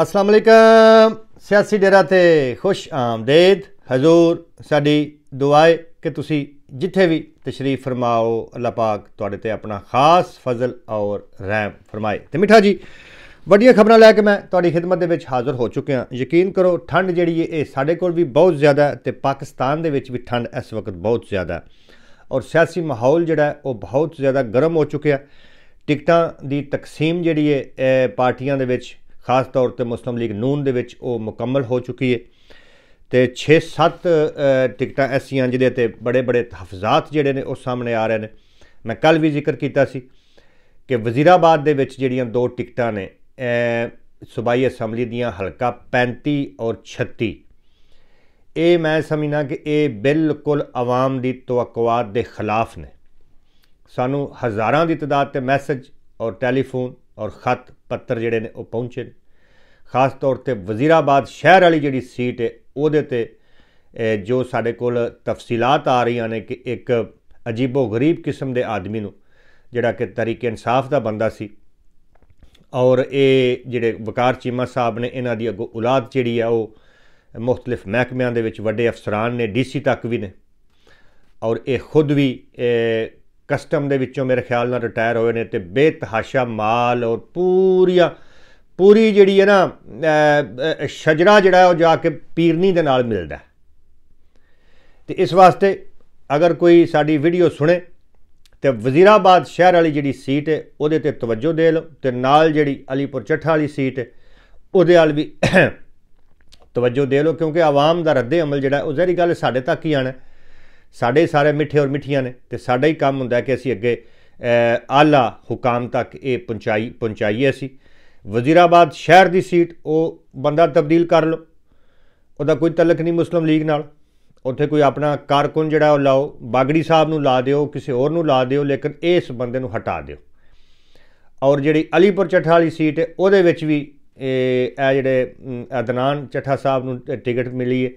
ਅਸਲਾਮ ਅਲੈਕਮ ਸਿਆਸੀ ਡੇਰਾ ਤੇ ਖੁਸ਼ ਆਮਦੇਦ ਹਜ਼ੂਰ ਸਾਡੀ ਦੁਆਏ ਕਿ ਤੁਸੀਂ ਜਿੱਥੇ ਵੀ ਤਸ਼ਰੀਫ ਫਰਮਾਓ ਅੱਲਾ ਪਾਕ ਤੁਹਾਡੇ ਤੇ ਆਪਣਾ ਖਾਸ ਫਜ਼ਲ ਔਰ ਰਹਿਮ ਫਰਮਾਏ ਤੇ ਮਿੱਠਾ ਜੀ ਵੱਡੀਆਂ ਖਬਰਾਂ ਲੈ ਕੇ ਮੈਂ ਤੁਹਾਡੀ ਖidmat ਦੇ ਵਿੱਚ ਹਾਜ਼ਰ ਹੋ ਚੁੱਕਿਆ ਹਾਂ ਯਕੀਨ ਕਰੋ ਠੰਡ ਜਿਹੜੀ ਹੈ ਇਹ ਸਾਡੇ ਕੋਲ ਵੀ ਬਹੁਤ ਜ਼ਿਆਦਾ ਹੈ ਤੇ ਪਾਕਿਸਤਾਨ ਦੇ ਵਿੱਚ ਵੀ ਠੰਡ ਇਸ ਵਕਤ ਬਹੁਤ ਜ਼ਿਆਦਾ ਹੈ ਔਰ ਸਿਆਸੀ ਮਾਹੌਲ ਜਿਹੜਾ ਹੈ ਉਹ ਬਹੁਤ ਜ਼ਿਆਦਾ ਗਰਮ ਹੋ ਚੁੱਕਿਆ ਟਿਕਟਾਂ ਦੀ ਤਕਸੀਮ ਜਿਹੜੀ ਹੈ ਪਾਰਟੀਆਂ ਦੇ ਵਿੱਚ ਖਾਸ ਤੌਰ ਤੇ ਮੁਸਲਮ ਲੀਗ ਨੂਨ ਦੇ ਵਿੱਚ ਉਹ ਮੁਕੰਮਲ ਹੋ ਚੁੱਕੀ ਹੈ ਤੇ 6-7 ਟਿਕਟਾਂ ਐਸੀਆਂ ਜਿਹਦੇ ਤੇ ਬੜੇ-ਬੜੇ ਹਫਜ਼ਾਤ ਜਿਹੜੇ ਨੇ ਉਹ ਸਾਹਮਣੇ ਆ ਰਹੇ ਨੇ ਮੈਂ ਕੱਲ ਵੀ ਜ਼ਿਕਰ ਕੀਤਾ ਸੀ ਕਿ ਵਜ਼ੀਰਾਬਾਦ ਦੇ ਵਿੱਚ ਜਿਹੜੀਆਂ ਦੋ ਟਿਕਟਾਂ ਨੇ ਸੂਬਾਈ ਅਸੈਂਬਲੀ ਦੀਆਂ ਹਲਕਾ 35 ਔਰ 36 ਇਹ ਮੈਂ ਸਮਝਣਾ ਕਿ ਇਹ ਬਿਲਕੁਲ ਆਵਾਮ ਦੀ ਤਵਕਕਵਾਦ ਦੇ ਖਿਲਾਫ ਨੇ ਸਾਨੂੰ ਹਜ਼ਾਰਾਂ ਦੀ ਤਦਾਦ ਤੇ ਮੈਸੇਜ ਔਰ ਟੈਲੀਫੋਨ ਔਰ ਖਤ ਪੱਤਰ ਜਿਹੜੇ ਨੇ ਉਹ ਪਹੁੰਚੇ ਨੇ ਖਾਸ ਤੌਰ ਤੇ ਵਜ਼ੀਰਾਬਾਦ ਸ਼ਹਿਰ ਵਾਲੀ ਜਿਹੜੀ ਸੀਟ ਹੈ ਉਹਦੇ ਤੇ ਜੋ ਸਾਡੇ ਕੋਲ ਤਫਸੀਲਾਤ ਆ ਰਹੀਆਂ ਨੇ ਕਿ ਇੱਕ ਅਜੀਬੋ ਗਰੀਬ ਕਿਸਮ ਦੇ ਆਦਮੀ ਨੂੰ ਜਿਹੜਾ ਕਿ ਤਰੀਕੇ ਇਨਸਾਫ ਦਾ ਬੰਦਾ ਸੀ ਔਰ ਇਹ ਜਿਹੜੇ ਵਕਾਰ ਚੀਮਾ ਸਾਹਿਬ ਨੇ ਇਹਨਾਂ ਦੀ ਅੱਗੋਂ ਔਲਾਦ ਜਿਹੜੀ ਆ ਉਹ ਮੁxtਲਿਫ ਮਹਿਕਮਿਆਂ ਦੇ ਵਿੱਚ ਵੱਡੇ ਅਫਸਰਾਂ ਨੇ ਡੀਸੀ ਤੱਕ ਵੀ ਨੇ ਔਰ ਇਹ ਖੁਦ ਵੀ ਕਸਟਮ ਦੇ ਵਿੱਚੋਂ ਮੇਰੇ ਖਿਆਲ ਨਾਲ ਰਿਟਾਇਰ ਹੋਏ ਨੇ ਤੇ ਬੇਤਹਾਸ਼ਾ ਮਾਲ ਔਰ ਪੂਰੀਆ ਪੂਰੀ ਜਿਹੜੀ ਹੈ ਨਾ ਸ਼ਜਰਾ ਜਿਹੜਾ ਉਹ ਜਾ ਕੇ ਪੀਰਨੀ ਦੇ ਨਾਲ ਮਿਲਦਾ ਤੇ ਇਸ ਵਾਸਤੇ ਅਗਰ ਕੋਈ ਸਾਡੀ ਵੀਡੀਓ ਸੁਣੇ ਤੇ ਵਜ਼ੀਰਾਬਾਦ ਸ਼ਹਿਰ ਵਾਲੀ ਜਿਹੜੀ ਸੀਟ ਹੈ ਉਹਦੇ ਤੇ ਤਵੱਜੋ ਦੇ ਲਓ ਤੇ ਨਾਲ ਜਿਹੜੀ ਅਲੀਪੁਰ ਚੱਠਾ ਵਾਲੀ ਸੀਟ ਹੈ ਉਹਦੇ ਵਾਲ ਵੀ ਤਵੱਜੋ ਦੇ ਲਓ ਕਿਉਂਕਿ ਆਵਾਮ ਦਾ ਰੱਦੇ ਅਮਲ ਜਿਹੜਾ ਉਹ ਜ਼ਰੀ ਗੱਲ ਸਾਡੇ ਤੱਕ ਹੀ ਆਣਾ ਸਾਡੇ ਸਾਰੇ ਮਿੱਠੇ ਔਰ ਮਿੱਠੀਆਂ ਨੇ ਤੇ ਸਾਡਾ ਹੀ ਕੰਮ ਹੁੰਦਾ ਕਿ ਅਸੀਂ ਅੱਗੇ ਆਲਾ ਹੁਕਾਮ ਤੱਕ ਇਹ ਪਹੁੰਚਾਈ ਪਹੁੰਚਾਈਏ ਅਸੀਂ ਵਜ਼ੀਰਾਬਾਦ ਸ਼ਹਿਰ ਦੀ ਸੀਟ ਉਹ ਬੰਦਾ ਤਬਦੀਲ ਕਰ ਲਓ ਉਹਦਾ ਕੋਈ ਤਲਕ ਨਹੀਂ ਮੁਸਲਮ ਲੀਗ ਨਾਲ ਉੱਥੇ ਕੋਈ ਆਪਣਾ ਕਾਰਕੁਨ ਜਿਹੜਾ ਉਹ ਲਾਓ ਬਾਗੜੀ ਸਾਹਿਬ ਨੂੰ ਲਾ ਦਿਓ ਕਿਸੇ ਹੋਰ ਨੂੰ ਲਾ ਦਿਓ ਲੇਕਿਨ ਇਸ ਬੰਦੇ ਨੂੰ ਹਟਾ ਦਿਓ ਔਰ ਜਿਹੜੀ ਅਲੀਪੁਰ ਚੱਠਾ ਵਾਲੀ ਸੀਟ ਹੈ ਉਹਦੇ ਵਿੱਚ ਵੀ ਇਹ ਜਿਹੜੇ ਅਦਨਾਨ ਚੱਠਾ ਸਾਹਿਬ ਨੂੰ ਟਿਕਟ ਮਿਲੀ ਹੈ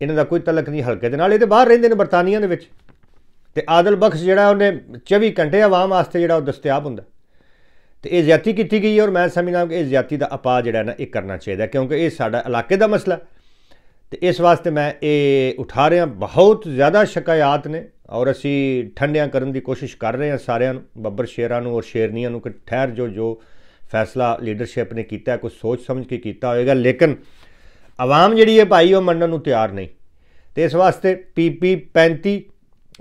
ਇਹਨਾਂ ਦਾ ਕੋਈ ਤਲਕ ਨਹੀਂ ਹਲਕੇ ਦੇ ਨਾਲ ਇਹ ਤੇ ਬਾਹਰ ਰਹਿੰਦੇ ਨੇ ਬਰਤਾਨੀਆਂ ਦੇ ਵਿੱਚ ਤੇ ਆਦਲ ਬਖਸ਼ ਜਿਹੜਾ ਉਹਨੇ 24 ਘੰਟੇ ਆਵਾਮ ਵਾਸਤੇ ਜਿਹੜਾ ਉਹ ਦਸਤਿਆਬ ਹੁੰਦਾ ਤੇ ਇਹ ਜ਼ਿਆਤੀ ਕੀਤੀ ਗਈ ਔਰ ਮੈਂ ਸਮਝਦਾ ਕਿ ਇਹ ਜ਼ਿਆਤੀ ਦਾ ਅਪਾ ਜਿਹੜਾ ਨਾ ਇਹ ਕਰਨਾ ਚਾਹੀਦਾ ਕਿਉਂਕਿ ਇਹ ਸਾਡਾ ਇਲਾਕੇ ਦਾ ਮਸਲਾ ਤੇ ਇਸ ਵਾਸਤੇ ਮੈਂ ਇਹ ਉਠਾ ਰਿਹਾ ਬਹੁਤ ਜ਼ਿਆਦਾ ਸ਼ਿਕਾਇਤ ਨੇ ਔਰ ਅਸੀਂ ਠੰਡਿਆਂ ਕਰਨ ਦੀ ਕੋਸ਼ਿਸ਼ ਕਰ ਰਹੇ ਹਾਂ ਸਾਰਿਆਂ ਨੂੰ ਬੱਬਰ ਸ਼ੇਰਾਂ ਨੂੰ ਔਰ ਸ਼ੇਰਨੀਆਂ ਨੂੰ ਕਿ ਠਹਿਰ ਜੋ ਜੋ ਫੈਸਲਾ ਲੀਡਰਸ਼ਿਪ ਨੇ ਕੀਤਾ ਕੁਝ ਸੋਚ ਸਮਝ ਕੇ ਕੀਤਾ ਹੋਵੇਗਾ ਲੇਕਿਨ ਆਵਾਮ ਜਿਹੜੀ ਹੈ ਭਾਈ ਉਹ ਮੰਨਣ ਨੂੰ ਤਿਆਰ ਨਹੀਂ ਤੇ ਇਸ ਵਾਸਤੇ ਪੀਪੀ 35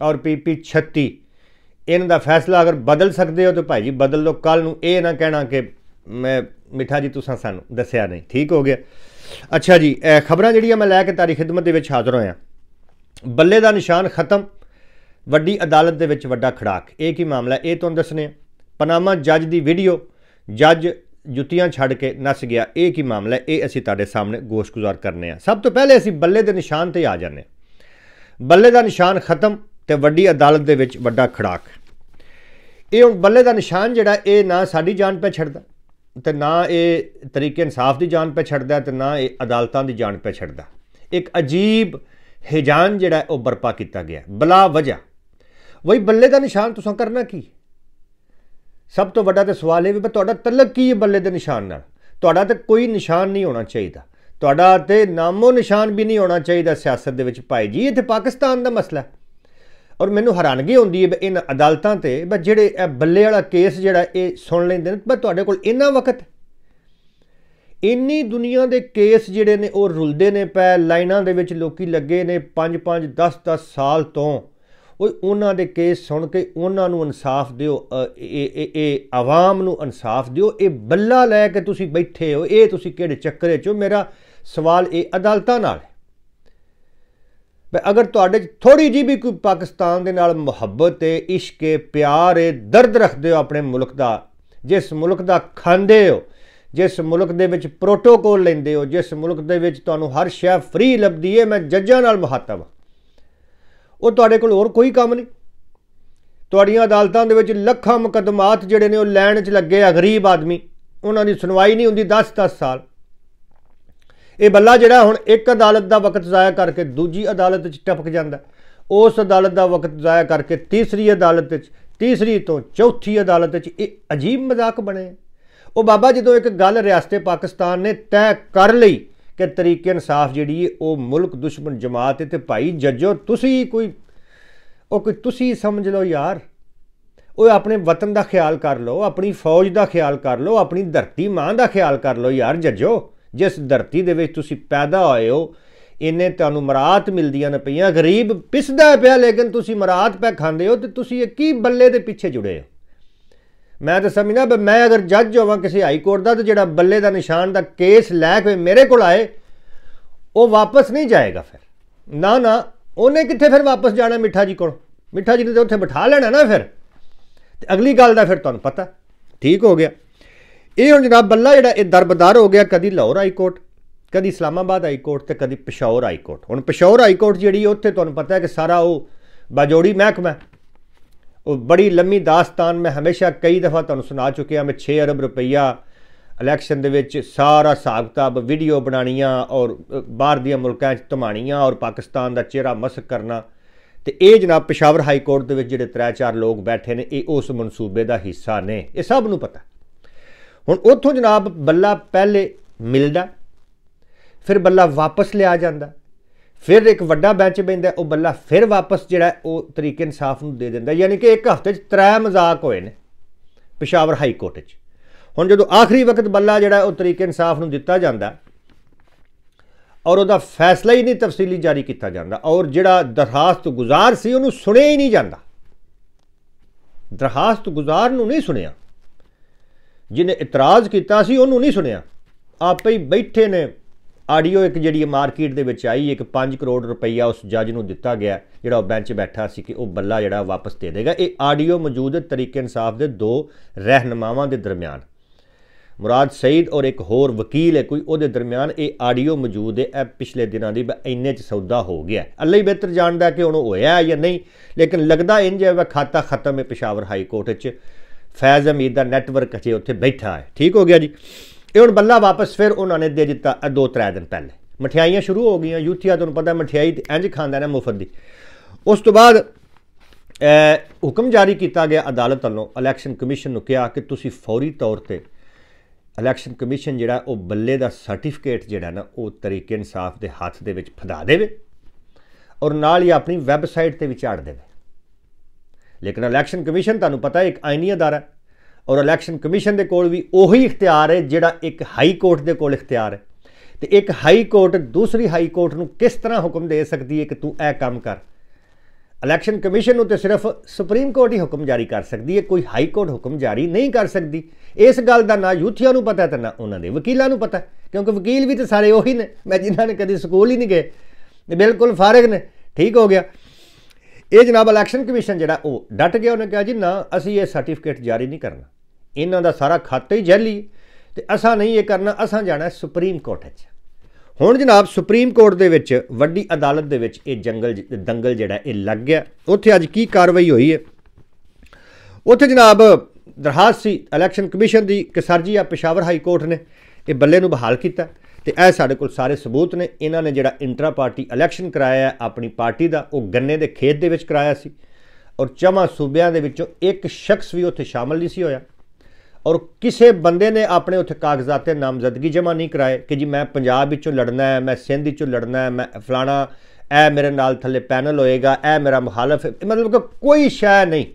ਔਰ ਪੀਪੀ 36 ਇਹਨਾਂ ਦਾ ਫੈਸਲਾ ਅਗਰ ਬਦਲ ਸਕਦੇ ਹੋ ਤਾਂ ਭਾਈ ਜੀ ਬਦਲ ਲਓ ਕੱਲ ਨੂੰ ਇਹ ਨਾ ਕਹਿਣਾ ਕਿ ਮੈਂ ਮਿੱਠਾ ਜੀ ਤੁਸੀਂ ਸਾਨੂੰ ਦੱਸਿਆ ਨਹੀਂ ਠੀਕ ਹੋ ਗਿਆ ਅੱਛਾ ਜੀ ਖਬਰਾਂ ਜਿਹੜੀਆਂ ਮੈਂ ਲੈ ਕੇ ਤਾਰੀ ਖਿਦਮਤ ਦੇ ਵਿੱਚ ਹਾਜ਼ਰ ਹੋਇਆ ਬੱਲੇ ਦਾ ਨਿਸ਼ਾਨ ਖਤਮ ਵੱਡੀ ਅਦਾਲਤ ਦੇ ਵਿੱਚ ਵੱਡਾ ਖੜਾਕ ਇਹ ਕੀ ਮਾਮਲਾ ਇਹ ਤੁਹਾਨੂੰ ਦੱਸਨੇ ਪਨਾਮਾ ਜੱਜ ਦੀ ਵੀਡੀਓ ਜੱਜ ਜੁੱਤੀਆਂ ਛੱਡ ਕੇ ਨੱਸ ਗਿਆ ਇਹ ਕੀ ਮਾਮਲਾ ਹੈ ਇਹ ਅਸੀਂ ਤੁਹਾਡੇ ਸਾਹਮਣੇ ਗੁਜ਼ਾਰ ਕਰਨੇ ਆ ਸਭ ਤੋਂ ਪਹਿਲੇ ਅਸੀਂ ਬੱਲੇ ਦੇ ਨਿਸ਼ਾਨ ਤੇ ਆ ਜਾਂਦੇ ਬੱਲੇ ਦਾ ਨਿਸ਼ਾਨ ਖਤਮ ਤੇ ਵੱਡੀ ਅਦਾਲਤ ਦੇ ਵਿੱਚ ਵੱਡਾ ਖੜਾਕ ਇਹ ਹੁਣ ਬੱਲੇ ਦਾ ਨਿਸ਼ਾਨ ਜਿਹੜਾ ਇਹ ਨਾ ਸਾਡੀ ਜਾਨ ਪੈ ਛੱਡਦਾ ਤੇ ਨਾ ਇਹ ਤਰੀਕੇ ਇਨਸਾਫ ਦੀ ਜਾਨ ਪੈ ਛੱਡਦਾ ਤੇ ਨਾ ਇਹ ਅਦਾਲਤਾਂ ਦੀ ਜਾਨ ਪੈ ਛੱਡਦਾ ਇੱਕ ਅਜੀਬ ਹਿਜਾਨ ਜਿਹੜਾ ਉਹ ਬਰਪਾ ਕੀਤਾ ਗਿਆ ਬਲਾ ਵਜਾ ਵਈ ਬੱਲੇ ਦਾ ਨਿਸ਼ਾਨ ਤੁਸੀਂ ਕਰਨਾ ਕੀ ਸਭ ਤੋਂ ਵੱਡਾ ਤੇ ਸਵਾਲ ਇਹ ਵੀ ਤੁਹਾਡਾ ਤਲਕ ਕੀ ਹੈ ਬੱਲੇ ਦੇ ਨਿਸ਼ਾਨ ਨਾਲ ਤੁਹਾਡਾ ਤੇ ਕੋਈ ਨਿਸ਼ਾਨ ਨਹੀਂ ਹੋਣਾ ਚਾਹੀਦਾ ਤੁਹਾਡਾ ਤੇ ਨਾਮੋ ਨਿਸ਼ਾਨ ਵੀ ਨਹੀਂ ਹੋਣਾ ਚਾਹੀਦਾ ਸਿਆਸਤ ਦੇ ਵਿੱਚ ਭਾਈ ਜੀ ਇੱਥੇ ਪਾਕਿਸਤਾਨ ਦਾ ਮਸਲਾ ਹੈ ਔਰ ਮੈਨੂੰ ਹੈਰਾਨਗੀ ਹੁੰਦੀ ਹੈ ਇਹਨਾਂ ਅਦਾਲਤਾਂ ਤੇ ਬਸ ਜਿਹੜੇ ਇਹ ਬੱਲੇ ਵਾਲਾ ਕੇਸ ਜਿਹੜਾ ਇਹ ਸੁਣ ਲੈਂਦੇ ਨੇ ਬਸ ਤੁਹਾਡੇ ਕੋਲ ਇੰਨਾ ਵਕਤ ਇੰਨੀ ਦੁਨੀਆ ਦੇ ਕੇਸ ਜਿਹੜੇ ਨੇ ਉਹ ਰੁਲਦੇ ਨੇ ਪੈ ਲਾਈਨਾਂ ਦੇ ਵਿੱਚ ਲੋਕੀ ਲੱਗੇ ਨੇ 5 5 10 10 ਸਾਲ ਤੋਂ ਉਹ ਉਹਨਾਂ ਦੇ ਕੇਸ ਸੁਣ ਕੇ ਉਹਨਾਂ ਨੂੰ ਇਨਸਾਫ ਦਿਓ ਇਹ ਇਹ ਇਹ ਆਵਾਮ ਨੂੰ ਇਨਸਾਫ ਦਿਓ ਇਹ ਬੱਲਾ ਲੈ ਕੇ ਤੁਸੀਂ ਬੈਠੇ ਹੋ ਇਹ ਤੁਸੀਂ ਕਿਹੜੇ ਚੱਕਰੇ ਚੋ ਮੇਰਾ ਸਵਾਲ ਇਹ ਅਦਾਲਤਾਂ ਨਾਲ ਹੈ ਬਈ ਅਗਰ ਤੁਹਾਡੇ 'ਚ ਥੋੜੀ ਜੀ ਵੀ ਕੋਈ ਪਾਕਿਸਤਾਨ ਦੇ ਨਾਲ ਮੁਹੱਬਤ ਹੈ ਇਸ਼ਕ ਹੈ ਪਿਆਰ ਹੈ ਦਰਦ ਰੱਖਦੇ ਹੋ ਆਪਣੇ ਮੁਲਕ ਦਾ ਜਿਸ ਮੁਲਕ ਦਾ ਖਾਂਦੇ ਹੋ ਜਿਸ ਮੁਲਕ ਦੇ ਵਿੱਚ ਪ੍ਰੋਟੋਕੋਲ ਲੈਂਦੇ ਹੋ ਜਿਸ ਮੁਲਕ ਦੇ ਵਿੱਚ ਤੁਹਾਨੂੰ ਹਰ ਸ਼ੈ ਫ੍ਰੀ ਲੱਭਦੀ ਹੈ ਮੈਂ ਜੱਜਾਂ ਨਾਲ ਮਹਾਤਵ ਉਹ ਤੁਹਾਡੇ ਕੋਲ ਹੋਰ ਕੋਈ ਕੰਮ ਨਹੀਂ ਤੁਹਾਡੀਆਂ ਅਦਾਲਤਾਂ ਦੇ ਵਿੱਚ ਲੱਖਾਂ ਮੁਕਦਮਾਤ ਜਿਹੜੇ ਨੇ ਉਹ ਲੈਣ 'ਚ ਲੱਗੇ ਆ ਗਰੀਬ ਆਦਮੀ ਉਹਨਾਂ ਦੀ ਸੁਣਵਾਈ ਨਹੀਂ ਹੁੰਦੀ 10-10 ਸਾਲ ਇਹ ਬੱਲਾ ਜਿਹੜਾ ਹੁਣ ਇੱਕ ਅਦਾਲਤ ਦਾ ਵਕਤ ਜ਼ਾਇਆ ਕਰਕੇ ਦੂਜੀ ਅਦਾਲਤ 'ਚ ਟਪਕ ਜਾਂਦਾ ਉਸ ਅਦਾਲਤ ਦਾ ਵਕਤ ਜ਼ਾਇਆ ਕਰਕੇ ਤੀਸਰੀ ਅਦਾਲਤ 'ਚ ਤੀਸਰੀ ਤੋਂ ਚੌਥੀ ਅਦਾਲਤ 'ਚ ਇਹ ਅਜੀਬ ਮਜ਼ਾਕ ਬਣੇ ਉਹ ਬਾਬਾ ਜਦੋਂ ਇੱਕ ਗੱਲ ਰਿਆਸਤੇ ਪਾਕਿਸਤਾਨ ਨੇ ਤੈਅ ਕਰ ਲਈ ਕਿ ਤਰੀਕੇ ਇਨਸਾਫ ਜਿਹੜੀ ਹੈ ਉਹ ਮੁਲਕ ਦੁਸ਼ਮਣ ਜਮਾਤ ਹੈ ਤੇ ਭਾਈ ਜੱਜੋ ਤੁਸੀਂ ਕੋਈ ਉਹ ਕੋਈ ਤੁਸੀਂ ਸਮਝ ਲਓ ਯਾਰ ਉਹ ਆਪਣੇ ਵਤਨ ਦਾ ਖਿਆਲ ਕਰ ਲਓ ਆਪਣੀ ਫੌਜ ਦਾ ਖਿਆਲ ਕਰ ਲਓ ਆਪਣੀ ਧਰਤੀ ਮਾਂ ਦਾ ਖਿਆਲ ਕਰ ਲਓ ਯਾਰ ਜੱਜੋ ਜਿਸ ਧਰਤੀ ਦੇ ਵਿੱਚ ਤੁਸੀਂ ਪੈਦਾ ਹੋਏ ਹੋ ਇਨੇ ਤੁਹਾਨੂੰ ਮਰਾਤ ਮਿਲਦੀਆਂ ਨੇ ਪਈਆਂ ਗਰੀਬ ਪਿਸਦਾ ਪਿਆ ਲੇਕਿਨ ਤੁਸੀਂ ਮਰਾਤ ਪੈ ਖਾਂਦੇ ਹੋ ਤੇ ਤੁਸੀਂ ਇਹ ਕੀ ਬੱਲੇ ਦੇ ਪਿੱਛੇ ਜੁੜੇ ਹੋ ਮੈਂ ਤਾਂ ਸਮਝਣਾ ਵੀ ਮੈਂ ਅਗਰ ਜੱਜ ਹੋਵਾਂ ਕਿਸੇ ਹਾਈ ਕੋਰਟ ਦਾ ਤੇ ਜਿਹੜਾ ਬੱਲੇ ਦਾ ਨਿਸ਼ਾਨ ਦਾ ਕੇਸ ਲੈ ਕੇ ਮੇਰੇ ਕੋਲ ਆਏ ਉਹ ਵਾਪਸ ਨਹੀਂ ਜਾਏਗਾ ਫਿਰ ਨਾ ਨਾ ਉਹਨੇ ਕਿੱਥੇ ਫਿਰ ਵਾਪਸ ਜਾਣਾ ਮਿੱਠਾ ਜੀ ਕੋਲ ਮਿੱਠਾ ਜੀ ਨੇ ਤਾਂ ਉੱਥੇ ਬਿਠਾ ਲੈਣਾ ਨਾ ਫਿਰ ਤੇ ਅਗਲੀ ਗੱਲ ਦਾ ਫਿਰ ਤੁਹਾਨੂੰ ਪਤਾ ਠੀਕ ਹੋ ਗਿਆ ਇਹ ਹੁਣ ਜਨਾਬ ਬੱਲਾ ਜਿਹੜਾ ਇਹ ਦਰਬਦਾਰ ਹੋ ਗਿਆ ਕਦੀ ਲਾਹੌਰ ਹਾਈ ਕੋਰਟ ਕਦੀ ਇਸਲਾਮਾਬਾਦ ਹਾਈ ਕੋਰਟ ਤੇ ਕਦੀ ਪਿਸ਼ੌਰ ਹਾਈ ਕੋਰਟ ਹੁਣ ਪਿਸ਼ੌਰ ਹਾਈ ਕੋਰਟ ਜਿਹੜੀ ਉੱਥੇ ਤੁਹਾਨੂੰ ਪਤਾ ਹੈ ਕਿ ਸਾਰਾ ਉਹ ਬਾਜੋੜੀ ਮਹਿਕਮਾ ਉਹ ਬੜੀ ਲੰਮੀ ਦਾਸਤਾਨ ਮੈਂ ਹਮੇਸ਼ਾ ਕਈ ਦਫਾ ਤੁਹਾਨੂੰ ਸੁਣਾ ਚੁੱਕਿਆ ਮੈਂ 6 ਅਰਬ ਰੁਪਈਆ ਇਲੈਕਸ਼ਨ ਦੇ ਵਿੱਚ ਸਾਰਾ ਹਿਸਾਬ ਵੀਡੀਓ ਬਣਾਣੀਆਂ ਔਰ ਬਾਹਰ ਦੀਆਂ ਮੁਲਕਾਂ 'ਚ ਧਮਾਣੀਆਂ ਔਰ ਪਾਕਿਸਤਾਨ ਦਾ ਚਿਹਰਾ ਮਸਕ ਕਰਨਾ ਤੇ ਇਹ ਜਨਾਬ ਪਸ਼ਾਵਰ ਹਾਈ ਕੋਰਟ ਦੇ ਵਿੱਚ ਜਿਹੜੇ ਤਰੇ ਚਾਰ ਲੋਕ ਬੈਠੇ ਨੇ ਇਹ ਉਸ ਮਨਸੂਬੇ ਦਾ ਹਿੱਸਾ ਨੇ ਇਹ ਸਭ ਨੂੰ ਪਤਾ ਹੁਣ ਉੱਥੋਂ ਜਨਾਬ ਬੱਲਾ ਪਹਿਲੇ ਮਿਲਦਾ ਫਿਰ ਬੱਲਾ ਵਾਪਸ ਲਿਆ ਜਾਂਦਾ ਫਿਰ ਇੱਕ ਵੱਡਾ ਬੈਂਚ ਬੈਂਦਾ ਉਹ ਬੱਲਾ ਫਿਰ ਵਾਪਸ ਜਿਹੜਾ ਉਹ ਤਰੀਕੇ ਇਨਸਾਫ ਨੂੰ ਦੇ ਦਿੰਦਾ ਯਾਨੀ ਕਿ ਇੱਕ ਹਫ਼ਤੇ 'ਚ ਤਰੇ ਮਜ਼ਾਕ ਹੋਏ ਨੇ ਪਿਸ਼ਾਵਰ ਹਾਈ ਕੋਰਟ 'ਚ ਹੁਣ ਜਦੋਂ ਆਖਰੀ ਵਕਤ ਬੱਲਾ ਜਿਹੜਾ ਉਹ ਤਰੀਕੇ ਇਨਸਾਫ ਨੂੰ ਦਿੱਤਾ ਜਾਂਦਾ ਔਰ ਉਹਦਾ ਫੈਸਲਾ ਹੀ ਨਹੀਂ ਤਫਸੀਲੀ ਜਾਰੀ ਕੀਤਾ ਜਾਂਦਾ ਔਰ ਜਿਹੜਾ ਦਰਖਾਸਤ ਗੁਜ਼ਾਰ ਸੀ ਉਹਨੂੰ ਸੁਣਿਆ ਹੀ ਨਹੀਂ ਜਾਂਦਾ ਦਰਖਾਸਤ ਗੁਜ਼ਾਰ ਨੂੰ ਨਹੀਂ ਸੁਣਿਆ ਜਿਹਨੇ ਇਤਰਾਜ਼ ਕੀਤਾ ਸੀ ਉਹਨੂੰ ਨਹੀਂ ਸੁਣਿਆ ਆਪੇ ਹੀ ਬੈਠੇ ਨੇ ਆਡੀਓ ਇੱਕ ਜਿਹੜੀ ਮਾਰਕੀਟ ਦੇ ਵਿੱਚ ਆਈ ਇੱਕ 5 ਕਰੋੜ ਰੁਪਈਆ ਉਸ ਜੱਜ ਨੂੰ ਦਿੱਤਾ ਗਿਆ ਜਿਹੜਾ ਉਹ ਬੈਂਚ ਬੈਠਾ ਸੀ ਕਿ ਉਹ ਬੱਲਾ ਜਿਹੜਾ ਵਾਪਸ ਦੇ ਦੇਗਾ ਇਹ ਆਡੀਓ ਮੌਜੂਦ ਤਰੀਕੇ ਇਨਸਾਫ ਦੇ ਦੋ ਰਹਿਨਮਾਵਾਂ ਦੇ ਦਰਮਿਆਨ ਮੁਰਾਦ ਸਈਦ ਔਰ ਇੱਕ ਹੋਰ ਵਕੀਲ ਹੈ ਕੋਈ ਉਹਦੇ ਦਰਮਿਆਨ ਇਹ ਆਡੀਓ ਮੌਜੂਦ ਹੈ ਇਹ ਪਿਛਲੇ ਦਿਨਾਂ ਦੀ ਇੰਨੇ ਚ ਸੌਦਾ ਹੋ ਗਿਆ ਅੱਲਾ ਹੀ ਬਿਹਤਰ ਜਾਣਦਾ ਕਿ ਉਹਨੂੰ ਹੋਇਆ ਜਾਂ ਨਹੀਂ ਲੇਕਿਨ ਲੱਗਦਾ ਇੰਜ ਹੈ ਵਾ ਖਾਤਾ ਖਤਮ ਹੈ ਪਸ਼ਾਵਰ ਹਾਈ ਕੋਰਟ 'ਚ ਫੈਜ਼ ਅਮੀਦ ਦਾ ਨੈਟਵਰਕ ਅਜੇ ਉੱਥੇ ਬੈਠਾ ਹੈ ਠੀਕ ਹੋ ਗਿਆ ਜੀ ਇਹ ਹੁਣ ਬੱਲਾ ਵਾਪਸ ਫਿਰ ਉਹਨਾਂ ਨੇ ਦੇ ਦਿੱਤਾ ਦੋ ਤਰੇ ਦਿਨ ਪਹਿਲੇ ਮਠਿਆਈਆਂ ਸ਼ੁਰੂ ਹੋ ਗਈਆਂ ਯੂਥੀਆ ਤੁਹਾਨੂੰ ਪਤਾ ਮਠਿਆਈ ਤੇ ਇੰਜ ਖਾਂਦਾ ਨਾ ਮੁਫਤ ਦੀ ਉਸ ਤੋਂ ਬਾਅਦ ਹੁਕਮ ਜਾਰੀ ਕੀਤਾ ਗਿਆ ਅਦਾਲਤ ਵੱਲੋਂ ਇਲੈਕਸ਼ਨ ਕਮਿਸ਼ਨ ਨੂੰ ਕਿਹਾ ਕਿ ਤੁਸੀਂ ਫੌਰੀ ਤੌਰ ਤੇ ਇਲੈਕਸ਼ਨ ਕਮਿਸ਼ਨ ਜਿਹੜਾ ਉਹ ਬੱਲੇ ਦਾ ਸਰਟੀਫਿਕੇਟ ਜਿਹੜਾ ਨਾ ਉਹ ਤਰੀਕੇ ਇਨਸਾਫ ਦੇ ਹੱਥ ਦੇ ਵਿੱਚ ਫਦਾ ਦੇਵੇ ਔਰ ਨਾਲ ਹੀ ਆਪਣੀ ਵੈਬਸਾਈਟ ਤੇ ਵਿਚਾਰ ਦੇਵੇ ਲੇਕਿਨ ਇਲੈਕਸ਼ਨ ਕਮਿਸ਼ਨ ਤੁਹਾਨੂੰ ਪਤਾ ਇੱਕ ਆਇਨੀ ਅਦਾਰਾ ਹੈ ਔਰ ਇਲੈਕਸ਼ਨ ਕਮਿਸ਼ਨ ਦੇ ਕੋਲ ਵੀ ਉਹੀ ਇਖਤਿਆਰ ਹੈ ਜਿਹੜਾ ਇੱਕ ਹਾਈ ਕੋਰਟ ਦੇ ਕੋਲ ਇਖਤਿਆਰ ਹੈ ਤੇ ਇੱਕ ਹਾਈ ਕੋਰਟ ਦੂਸਰੀ ਹਾਈ ਕੋਰਟ ਨੂੰ ਕਿਸ ਤਰ੍ਹਾਂ ਹੁਕਮ ਦੇ ਸਕਦੀ ਹੈ ਕਿ ਤੂੰ ਇਹ ਕੰਮ ਕਰ ਇਲੈਕਸ਼ਨ ਕਮਿਸ਼ਨ ਨੂੰ ਤੇ ਸਿਰਫ ਸੁਪਰੀਮ ਕੋਰਟ ਹੀ ਹੁਕਮ ਜਾਰੀ ਕਰ ਸਕਦੀ ਹੈ ਕੋਈ ਹਾਈ ਕੋਰਟ ਹੁਕਮ ਜਾਰੀ ਨਹੀਂ ਕਰ ਸਕਦੀ ਇਸ ਗੱਲ ਦਾ ਨਾ ਯੂਥੀਆਂ ਨੂੰ ਪਤਾ ਤੇ ਨਾ ਉਹਨਾਂ ਦੇ ਵਕੀਲਾਂ ਨੂੰ ਪਤਾ ਕਿਉਂਕਿ ਵਕੀਲ ਵੀ ਤੇ ਸਾਰੇ ਉਹੀ ਨੇ ਮੈਂ ਜਿਨ੍ਹਾਂ ਨੇ ਕਦੀ ਸਕੂਲ ਹੀ ਨਹੀਂ ਗਏ ਤੇ ਬਿਲਕੁਲ ਫਾਰਗ ਨੇ ਠੀਕ ਹੋ ਗਿਆ ਇਹ ਜਨਾਬ ਇਲੈਕਸ਼ਨ ਕਮਿਸ਼ਨ ਜਿਹੜਾ ਉਹ ਡਟ ਗਿਆ ਉਹਨੇ ਕਿਹਾ ਜੀ ਨਾ ਅਸੀਂ ਇਹ ਸਰਟੀਫਿਕੇਟ ਜਾਰੀ ਨਹੀਂ ਕਰਨਾ ਇਹਨਾਂ ਦਾ ਸਾਰਾ ਖਾਤਾ ਹੀ ਜੈਲੀ ਤੇ ਅਸਾਂ ਨਹੀਂ ਇਹ ਕਰਨਾ ਅਸਾਂ ਜਾਣਾ ਸੁਪਰੀਮ ਕੋਰਟ 'ਚ ਹੁਣ ਜਨਾਬ ਸੁਪਰੀਮ ਕੋਰਟ ਦੇ ਵਿੱਚ ਵੱਡੀ ਅਦਾਲਤ ਦੇ ਵਿੱਚ ਇਹ ਜੰਗਲ ਦੰਗਲ ਜਿਹੜਾ ਇਹ ਲੱਗ ਗਿਆ ਉੱਥੇ ਅੱਜ ਕੀ ਕਾਰਵਾਈ ਹੋਈ ਹੈ ਉੱਥੇ ਜਨਾਬ ਦਰਹਾਸ ਸੀ ਇਲੈਕਸ਼ਨ ਕਮਿਸ਼ਨ ਦੀ ਕਿ ਸਰ ਜੀ ਆ ਪਸ਼ਾਵਰ ਹਾਈ ਕੋਰਟ ਨੇ ਇਹ ਬੱਲੇ ਨੂੰ ਬਹਾਲ ਕੀਤਾ ਤੇ ਇਹ ਸਾਡੇ ਕੋਲ ਸਾਰੇ ਸਬੂਤ ਨੇ ਇਹਨਾਂ ਨੇ ਜਿਹੜਾ ਇੰਟਰਾ ਪਾਰਟੀ ਇਲੈਕਸ਼ਨ ਕਰਾਇਆ ਆਪਣੀ ਪਾਰਟੀ ਦਾ ਉਹ ਗੰਨੇ ਦੇ ਖੇਤ ਦੇ ਵਿੱਚ ਕਰਾਇਆ ਸੀ ਔਰ ਚਮਾ ਸੂਬਿਆਂ ਦੇ ਵਿੱਚੋਂ ਇੱਕ ਸ਼ਖਸ ਵੀ ਉੱਥੇ ਸ਼ਾਮਲ ਨਹੀਂ ਸੀ ਹੋਇਆ ਔਰ ਕਿਸੇ ਬੰਦੇ ਨੇ ਆਪਣੇ ਉੱਥੇ ਤੇ ਨਾਮਜ਼ਦਗੀ ਜਮ੍ਹਾਂ ਨਹੀਂ ਕਰਾਏ ਕਿ ਜੀ ਮੈਂ ਪੰਜਾਬ ਵਿੱਚੋਂ ਲੜਨਾ ਹੈ ਮੈਂ ਸਿੰਧ ਵਿੱਚੋਂ ਲੜਨਾ ਹੈ ਮੈਂ ਫਲਾਣਾ ਐ ਮੇਰੇ ਨਾਲ ਥੱਲੇ ਪੈਨਲ ਹੋਏਗਾ ਐ ਮੇਰਾ ਮੁਖਾਲਫ ਮਤਲਬ ਕਿ ਕੋਈ ਸ਼ੈ ਨਹੀਂ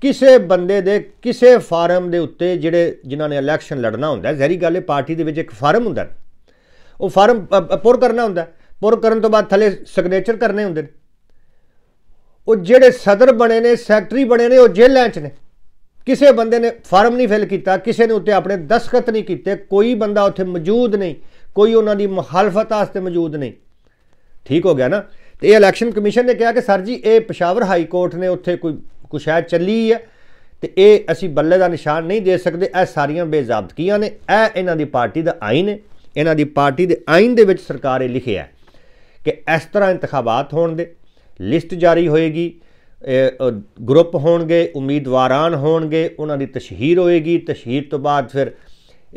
ਕਿਸੇ ਬੰਦੇ ਦੇ ਕਿਸੇ ਫਾਰਮ ਦੇ ਉੱਤੇ ਜਿਹੜੇ ਜਿਨ੍ਹਾਂ ਨੇ ਇਲੈਕਸ਼ਨ ਲੜਨਾ ਹੁੰਦਾ ਜ਼ਹਿਰੀ ਗੱਲ ਹੈ ਪਾਰਟੀ ਦੇ ਵਿੱਚ ਇੱਕ ਫਾਰਮ ਹੁੰਦਾ ਉਹ ਫਾਰਮ ਪੂਰ ਕਰਨਾ ਹੁੰਦਾ ਪੂਰ ਕਰਨ ਤੋਂ ਬਾਅਦ ਥੱਲੇ ਸਿਗਨੇਚਰ ਕਰਨੇ ਹੁੰਦੇ ਨੇ ਉਹ ਜਿਹੜੇ ਸਦਰ ਬਣੇ ਨੇ ਸੈਕਟਰੀ ਬਣੇ ਨੇ ਉਹ ਜੇਲ੍ਹਾਂ 'ਚ ਨੇ ਕਿਸੇ ਬੰਦੇ ਨੇ ਫਾਰਮ ਨਹੀਂ ਫਿਲ ਕੀਤਾ ਕਿਸੇ ਨੇ ਉੱਤੇ ਆਪਣੇ ਦਸਖਤ ਨਹੀਂ ਕੀਤੇ ਕੋਈ ਬੰਦਾ ਉੱਥੇ ਮੌਜੂਦ ਨਹੀਂ ਕੋਈ ਉਹਨਾਂ ਦੀ ਮੁਖਾਲਫਤ ਆਸਤੇ ਮੌਜੂਦ ਨਹੀਂ ਠੀਕ ਹੋ ਗਿਆ ਨਾ ਤੇ ਇਹ ਇਲੈਕਸ਼ਨ ਕਮਿਸ਼ਨ ਨੇ ਕਿਹਾ ਕਿ ਸਰ ਜੀ ਇਹ ਪਸ਼ਾਵਰ ਹਾਈ ਕੋਰਟ ਨੇ ਉੱਥੇ ਕੋਈ ਐ ਚੱਲੀ ਹੈ ਤੇ ਇਹ ਅਸੀਂ ਬੱਲੇ ਦਾ ਨਿਸ਼ਾਨ ਨਹੀਂ ਦੇ ਸਕਦੇ ਇਹ ਸਾਰੀਆਂ ਬੇਜ਼ਾਬਤਕੀਆਂ ਨੇ ਇਹ ਇਹਨਾਂ ਦੀ ਪਾਰਟੀ ਦਾ ਆਇਨ ਹੈ ਇਹਨਾਂ ਦੀ ਪਾਰਟੀ ਦੇ ਆਇਨ ਦੇ ਵਿੱਚ ਸਰਕਾਰ ਇਹ ਲਿਖਿਆ ਕਿ ਇਸ ਤਰ੍ਹਾਂ ਇੰਤਖਾਬਾਤ ਹੋਣ ਦੇ ਲਿਸਟ ਜਾਰੀ ਹੋਏਗੀ ਗਰੁੱਪ ਹੋਣਗੇ ਉਮੀਦਵਾਰਾਂ ਹੋਣਗੇ ਉਹਨਾਂ ਦੀ ਤਸ਼ਹੀਰ ਹੋਏਗੀ ਤਸ਼ਹੀਰ ਤੋਂ ਬਾਅਦ ਫਿਰ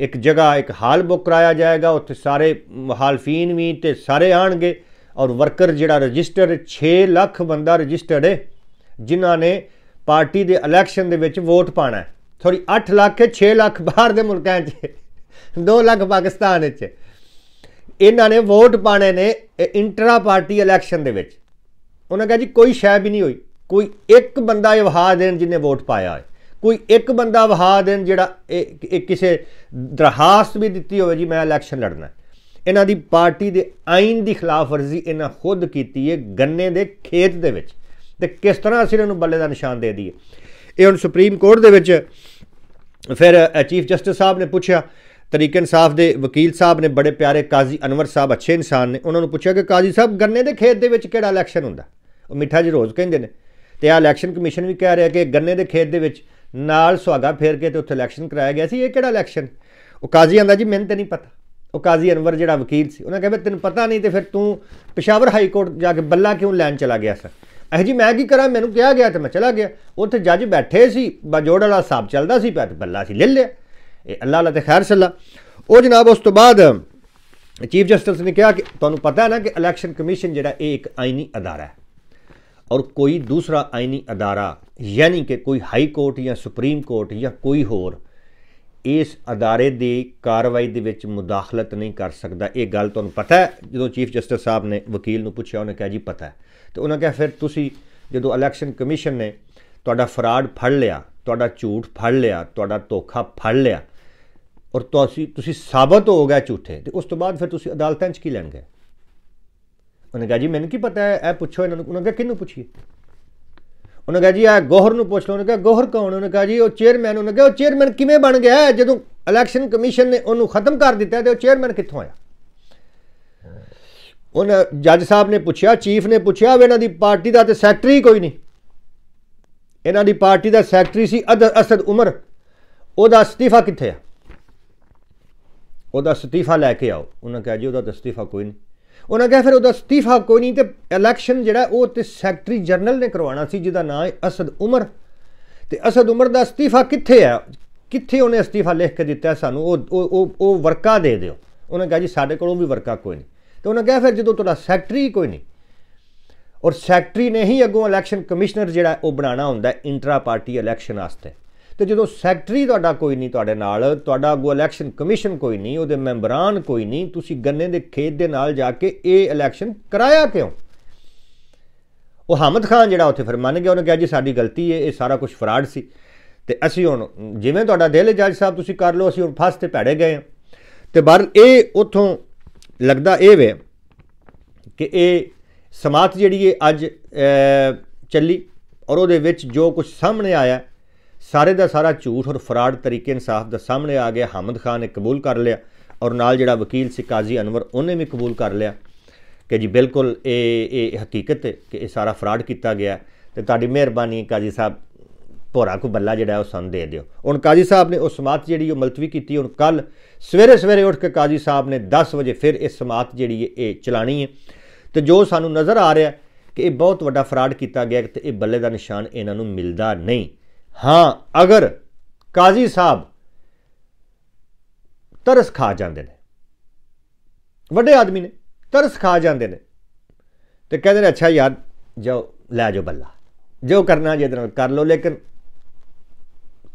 ਇੱਕ ਜਗ੍ਹਾ ਇੱਕ ਹਾਲ ਬੁੱਕ ਕਰਾਇਆ ਜਾਏਗਾ ਉੱਥੇ ਸਾਰੇ ਮੁਹਾਲਫੀਨ ਵੀ ਤੇ ਸਾਰੇ ਆਣਗੇ ਔਰ ਵਰਕਰ ਜਿਹੜਾ ਰਜਿਸਟਰ 6 ਲੱਖ ਬੰਦਾ ਰਜਿਸਟਰਡ ਹੈ ਜਿਨ੍ਹਾਂ ਨੇ ਪਾਰਟੀ ਦੇ ਇਲੈਕਸ਼ਨ ਦੇ ਵਿੱਚ ਵੋਟ ਪਾਣਾ ਹੈ ਥੋੜੀ 8 ਲੱਖ 6 ਲੱਖ ਬਾਹਰ ਦੇ ਮੁਲਕਾਂ 'ਚ 2 ਲੱਖ ਪਾਕਿਸਤਾਨ ਵਿੱਚ ਇਹਨਾਂ ਨੇ ਵੋਟ ਪਾਣੇ ਨੇ ਇੰਟਰਾ ਪਾਰਟੀ ਇਲੈਕਸ਼ਨ ਦੇ ਵਿੱਚ ਉਹਨਾਂ ਕਹਿੰਦੇ ਜੀ ਕੋਈ ਸ਼ੈ ਵੀ ਨਹੀਂ ਹੋਈ ਕੋਈ ਇੱਕ ਬੰਦਾ ਵਹਾ ਦੇਣ ਜਿਹਨੇ ਵੋਟ ਪਾਇਆ ਹੈ ਕੋਈ ਇੱਕ ਬੰਦਾ ਵਹਾ ਦੇਣ ਜਿਹੜਾ ਇਹ ਕਿਸੇ ਦਰਖਾਸਤ ਵੀ ਦਿੱਤੀ ਹੋਵੇ ਜੀ ਮੈਂ ਇਲੈਕਸ਼ਨ ਲੜਨਾ ਇਹਨਾਂ ਦੀ ਪਾਰਟੀ ਦੇ ਆਇਨ ਦੀ ਖਿਲਾਫ ਵਰਜ਼ੀ ਇਹਨਾਂ ਖੁਦ ਕੀਤੀ ਹੈ ਗੰਨੇ ਦੇ ਖੇਤ ਦੇ ਵਿੱਚ ਤੇ ਕਿਸ ਤਰ੍ਹਾਂ ਅਸੀਂ ਇਹਨਾਂ ਨੂੰ ਬੱਲੇ ਦਾ ਨਿਸ਼ਾਨ ਦੇ ਦਈਏ ਇਹ ਹੁਣ ਸੁਪਰੀਮ ਕੋਰਟ ਦੇ ਵਿੱਚ ਫਿਰ ਚੀਫ ਜਸਟਿਸ ਸਾਹਿਬ ਨੇ ਪੁੱਛਿਆ ਤਰੀਕੇ ਇਨਸਾਫ ਦੇ ਵਕੀਲ ਸਾਹਿਬ ਨੇ ਬੜੇ ਪਿਆਰੇ ਕਾਜ਼ੀ ਅਨਵਰ ਸਾਹਿਬ ਅੱਛੇ ਇਨਸਾਨ ਨੇ ਉਹਨਾਂ ਨੂੰ ਪੁੱਛਿਆ ਕਿ ਕਾਜ਼ੀ ਸਾਹਿਬ ਗੰਨੇ ਦੇ ਖੇਤ ਦੇ ਵਿੱਚ ਕਿਹੜਾ ਇਲੈਕਸ਼ਨ ਹੁੰਦਾ ਉਹ ਮਿੱਠਾ ਜੀ ਰੋਜ਼ ਕਹਿੰਦੇ ਨੇ ਤੇ ਆ ਇਲੈਕਸ਼ਨ ਕਮਿਸ਼ਨ ਵੀ ਕਹਿ ਰਿਹਾ ਕਿ ਗੰਨੇ ਦੇ ਖੇਤ ਦੇ ਵਿੱਚ ਨਾਲ ਸੁਹਾਗਾ ਫੇਰ ਕੇ ਤੇ ਉੱਥੇ ਇਲੈਕਸ਼ਨ ਕਰਾਇਆ ਗਿਆ ਸੀ ਇਹ ਕਿਹੜਾ ਇਲੈਕਸ਼ਨ ਉਹ ਕਾਜ਼ੀ ਆਂਦਾ ਜੀ ਮੈਨੂੰ ਤੇ ਨਹੀਂ ਪਤਾ ਉਹ ਕਾਜ਼ੀ ਅਨਵਰ ਜਿਹੜਾ ਵਕੀਲ ਸੀ ਉਹਨਾਂ ਕਹਿੰਦੇ ਤੈਨੂੰ ਪਤਾ ਨਹੀਂ ਤੇ ਫਿਰ ਤੂੰ ਪਿਸ਼ਾਵਰ ਹਾਈ ਕੋਰਟ ਜਾ ਕੇ ਬੱਲਾ ਕਿਉਂ ਲੈਣ ਚਲਾ ਗਿਆ ਸਰ ਇਹ ਜੀ ਮੈਂ ਕੀ ਕਰਾਂ ਮੈਨੂੰ ਕਿਹਾ ਗਿਆ ਤੇ ਮੈਂ ਚਲਾ ਗਿਆ ਉੱਥੇ ਜੱਜ ਬੈਠੇ ਸੀ ਬਜੋੜ ਵਾਲਾ ਸਾਹਿਬ ਚੱਲਦਾ ਸੀ ਪੈਤ ਬੱਲਾ ਸੀ ਲੈ ਲਿਆ ਇਹ ਅੱਲਾਹ ਅੱਲਾ ਤੇ ਖੈਰ ਸੱਲਾ ਉਹ ਜਨਾਬ ਉਸ ਤੋਂ ਬਾਅਦ ਚੀਫ ਜਸਟਿਸ ਨੇ ਕਿਹਾ ਕਿ ਤੁਹਾਨੂੰ ਪਤਾ ਹੈ ਨਾ ਕਿ ਇਲੈਕਸ਼ਨ ਕਮਿਸ਼ਨ ਜਿਹੜਾ ਇਹ ਇੱਕ ਆਇਨੀ ਅਦਾਰਾ ਹੈ ਔਰ ਕੋਈ ਦੂਸਰਾ ਆਇਨੀ ਅਦਾਰਾ ਯਾਨੀ ਕਿ ਕੋਈ ਹਾਈ ਕੋਰਟ ਜਾਂ ਸੁਪਰੀਮ ਕੋਰਟ ਜਾਂ ਕੋਈ ਹੋਰ ਇਸ ਅਦਾਰੇ ਦੀ ਕਾਰਵਾਈ ਦੇ ਵਿੱਚ ਮੁਦਾਖਲਤ ਨਹੀਂ ਕਰ ਸਕਦਾ ਇਹ ਗੱਲ ਤੁਹਾਨੂੰ ਪਤਾ ਹੈ ਜਦੋਂ ਚੀਫ ਜਸਟਿਸ ਸਾਹਿਬ ਨੇ ਵਕੀਲ ਨੂੰ ਪੁੱਛਿਆ ਉਹਨੇ ਕਿਹਾ ਜੀ ਪਤਾ ਹੈ ਤੇ ਉਹਨਾਂ ਕਿਹਾ ਫਿਰ ਤੁਸੀਂ ਜਦੋਂ ਇਲੈਕਸ਼ਨ ਕਮਿਸ਼ਨ ਨੇ ਤੁਹਾਡਾ ਫਰਾਡ ਫੜ ਲਿਆ ਤੁਹਾਡਾ ਝੂਠ ਫੜ ਲਿਆ ਤੁਹਾਡਾ ਧੋਖਾ ਫੜ ਲਿਆ ਔਰ ਤੁਸੀਂ ਤੁਸੀਂ ਸਾਬਤ ਹੋ ਗਿਆ ਝੂਠੇ ਤੇ ਉਸ ਤੋਂ ਬਾਅਦ ਫਿਰ ਤੁਸੀਂ ਅਦਾਲਤਾਂ 'ਚ ਕੀ ਲੈਣਗੇ ਉਹਨੇ ਕਹਾ ਜੀ ਮੈਨੂੰ ਕੀ ਪਤਾ ਹੈ ਇਹ ਪੁੱਛੋ ਇਹਨਾਂ ਨੂੰ ਉਹਨਾਂ ਕਹਿੰਦੇ ਕਿਹਨੂੰ ਪੁੱਛੀਏ ਉਹਨੇ ਕਹਾ ਜੀ ਆ ਗੋਹਰ ਨੂੰ ਪੁੱਛ ਲਓ ਉਹਨੇ ਕਹਾ ਗੋਹਰ ਕੌਣ ਉਹਨੇ ਕਹਾ ਜੀ ਉਹ ਚੇਅਰਮੈਨ ਉਹਨੇ ਕਹਾ ਉਹ ਚੇਅਰਮੈਨ ਕਿਵੇਂ ਬਣ ਗਿਆ ਜਦੋਂ ਇਲੈਕਸ਼ਨ ਕਮਿਸ਼ਨ ਨੇ ਉਹਨੂੰ ਖਤਮ ਕਰ ਦਿੱਤਾ ਤੇ ਉਹ ਚੇਅਰਮੈਨ ਕਿੱਥੋਂ ਆਇਆ ਉਹਨਾਂ ਜੱਜ ਸਾਹਿਬ ਨੇ ਪੁੱਛਿਆ ਚੀਫ ਨੇ ਪੁੱਛਿਆ ਇਹਨਾਂ ਦੀ ਪਾਰਟੀ ਦਾ ਤੇ ਸੈਕਟਰੀ ਕੋਈ ਨਹੀਂ ਇਹਨਾਂ ਦੀ ਪਾਰਟੀ ਦਾ ਸੈਕਟਰੀ ਸੀ ਅਸਦ ਉਮਰ ਉਹਦਾ ਅਸਤੀਫਾ ਕਿੱਥੇ ਆ ਉਹਦਾ ਅਸਤੀਫਾ ਲੈ ਕੇ ਆਓ ਉਹਨਾਂ ਕਿਹਾ ਜੀ ਉਹਦਾ ਅਸਤੀਫਾ ਕੋਈ ਨਹੀਂ ਉਹਨਾਂ ਕਹੇ ਫਿਰ ਉਹਦਾ ਅਸਤੀਫਾ ਕੋਈ ਨਹੀਂ ਤੇ ਇਲੈਕਸ਼ਨ ਜਿਹੜਾ ਉਹ ਤੇ ਸੈਕਟਰੀ ਜਨਰਲ ਨੇ ਕਰਵਾਉਣਾ ਸੀ ਜਿਹਦਾ ਨਾਮ ਹੈ ਅਸਦ ਉਮਰ ਤੇ ਅਸਦ ਉਮਰ ਦਾ ਅਸਤੀਫਾ ਕਿੱਥੇ ਹੈ ਕਿੱਥੇ ਉਹਨੇ ਅਸਤੀਫਾ ਲਿਖ ਕੇ ਦਿੱਤਾ ਸਾਨੂੰ ਉਹ ਉਹ ਉਹ ਵਰਕਾ ਦੇ ਦਿਓ ਉਹਨਾਂ ਕਹੇ ਜੀ ਸਾਡੇ ਕੋਲੋਂ ਵੀ ਵਰਕਾ ਕੋਈ ਨਹੀਂ ਤੇ ਉਹਨਾਂ ਕਹੇ ਫਿਰ ਜਦੋਂ ਤੁਹਾਡਾ ਸੈਕਟਰੀ ਕੋਈ ਨਹੀਂ ਔਰ ਸੈਕਟਰੀ ਨੇ ਹੀ ਅੱਗੋਂ ਇਲੈਕਸ਼ਨ ਕਮਿਸ਼ਨਰ ਜਿਹੜਾ ਉਹ ਬਣਾਉਣਾ ਹੁੰਦਾ ਇੰਟਰਾ ਪਾਰਟੀ ਇਲੈਕਸ਼ਨ ਵਾਸਤੇ ਤੇ ਜਦੋਂ ਸੈਕਟਰੀ ਤੁਹਾਡਾ ਕੋਈ ਨਹੀਂ ਤੁਹਾਡੇ ਨਾਲ ਤੁਹਾਡਾ ਅੱਗੋਂ ਇਲੈਕਸ਼ਨ ਕਮਿਸ਼ਨ ਕੋਈ ਨਹੀਂ ਉਹਦੇ ਮੈਂਬਰਾਨ ਕੋਈ ਨਹੀਂ ਤੁਸੀਂ ਗੰਨੇ ਦੇ ਖੇਤ ਦੇ ਨਾਲ ਜਾ ਕੇ ਇਹ ਇਲੈਕਸ਼ਨ ਕਰਾਇਆ ਕਿਉਂ ਉਹ ਹਮਦ ਖਾਨ ਜਿਹੜਾ ਉੱਥੇ ਫਿਰ ਮੰਨ ਗਿਆ ਉਹਨੇ ਕਿਹਾ ਜੀ ਸਾਡੀ ਗਲਤੀ ਹੈ ਇਹ ਸਾਰਾ ਕੁਝ ਫਰਾਡ ਸੀ ਤੇ ਅਸੀਂ ਹੁਣ ਜਿਵੇਂ ਤੁਹਾਡਾ ਦਿਲ ਜੱਜ ਸਾਹਿਬ ਤੁਸੀਂ ਕਰ ਲਓ ਅਸੀਂ ਹੁਣ ਫਸ ਤੇ ਭੜੇ ਗਏ ਤੇ ਬਰ ਇਹ ਉਥੋਂ ਲੱਗਦਾ ਇਹ ਵੇ ਕਿ ਇਹ ਸਮਾਤ ਜਿਹੜੀ ਹੈ ਅੱਜ ਚੱਲੀ ਔਰ ਉਹਦੇ ਵਿੱਚ ਜੋ ਕੁਝ ਸਾਹਮਣੇ ਆਇਆ ਸਾਰੇ ਦਾ ਸਾਰਾ ਝੂਠ ਔਰ ਫਰਾਡ ਤਰੀਕੇ ਇਨਸਾਫ ਦਾ ਸਾਹਮਣੇ ਆ ਗਿਆ ਹਮਦ ਖਾਨ ਨੇ ਕਬੂਲ ਕਰ ਲਿਆ ਔਰ ਨਾਲ ਜਿਹੜਾ ਵਕੀਲ ਸੀ ਕਾਜ਼ੀ ਅਨਵਰ ਉਹਨੇ ਵੀ ਕਬੂਲ ਕਰ ਲਿਆ ਕਿ ਜੀ ਬਿਲਕੁਲ ਇਹ ਇਹ ਹਕੀਕਤ ਹੈ ਕਿ ਇਹ ਸਾਰਾ ਫਰਾਡ ਕੀਤਾ ਗਿਆ ਤੇ ਤੁਹਾਡੀ ਮਿਹਰਬਾਨੀ ਕਾਜ਼ੀ ਸਾਹਿਬ ਭੋਰਾ ਕੋ ਬੱਲਾ ਜਿਹੜਾ ਉਹ ਸੰਦ ਦੇ ਦਿਓ ਹੁਣ ਕਾਜ਼ੀ ਸਾਹਿਬ ਨੇ ਉਹ ਸਮਾਤ ਜਿਹੜੀ ਉਹ ਮਲਤਵੀ ਕੀਤੀ ਹੁਣ ਕੱਲ ਸਵੇਰੇ ਸਵੇਰੇ ਉੱਠ ਕੇ ਕਾਜ਼ੀ ਸਾਹਿਬ ਨੇ 10 ਵਜੇ ਫਿਰ ਇਸ ਸਮਾਤ ਜਿਹੜੀ ਇਹ ਚਲਾਣੀ ਹੈ ਤੇ ਜੋ ਸਾਨੂੰ ਨਜ਼ਰ ਆ ਰਿਹਾ ਕਿ ਇਹ ਬਹੁਤ ਵੱਡਾ ਫਰਾਡ ਕੀਤਾ ਗਿਆ ਤੇ ਇਹ ਬੱਲੇ ਦਾ ਨਿਸ਼ਾਨ ਇਹਨਾਂ ਨੂੰ ਮਿਲਦਾ ਨਹੀਂ ਹਾਂ ਅਗਰ ਕਾਜ਼ੀ ਸਾਹਿਬ ਤਰਸ ਖਾ ਜਾਂਦੇ ਨੇ ਵੱਡੇ ਆਦਮੀ ਨੇ ਤਰਸ ਖਾ ਜਾਂਦੇ ਨੇ ਤੇ ਕਹਿੰਦੇ ਨੇ ਅੱਛਾ ਯਾਰ ਜਾਓ ਲੈ ਜਾਓ ਬੱਲਾ ਜੋ ਕਰਨਾ ਜਿਹਦੇ ਨਾਲ ਕਰ ਲਓ ਲੇਕਿਨ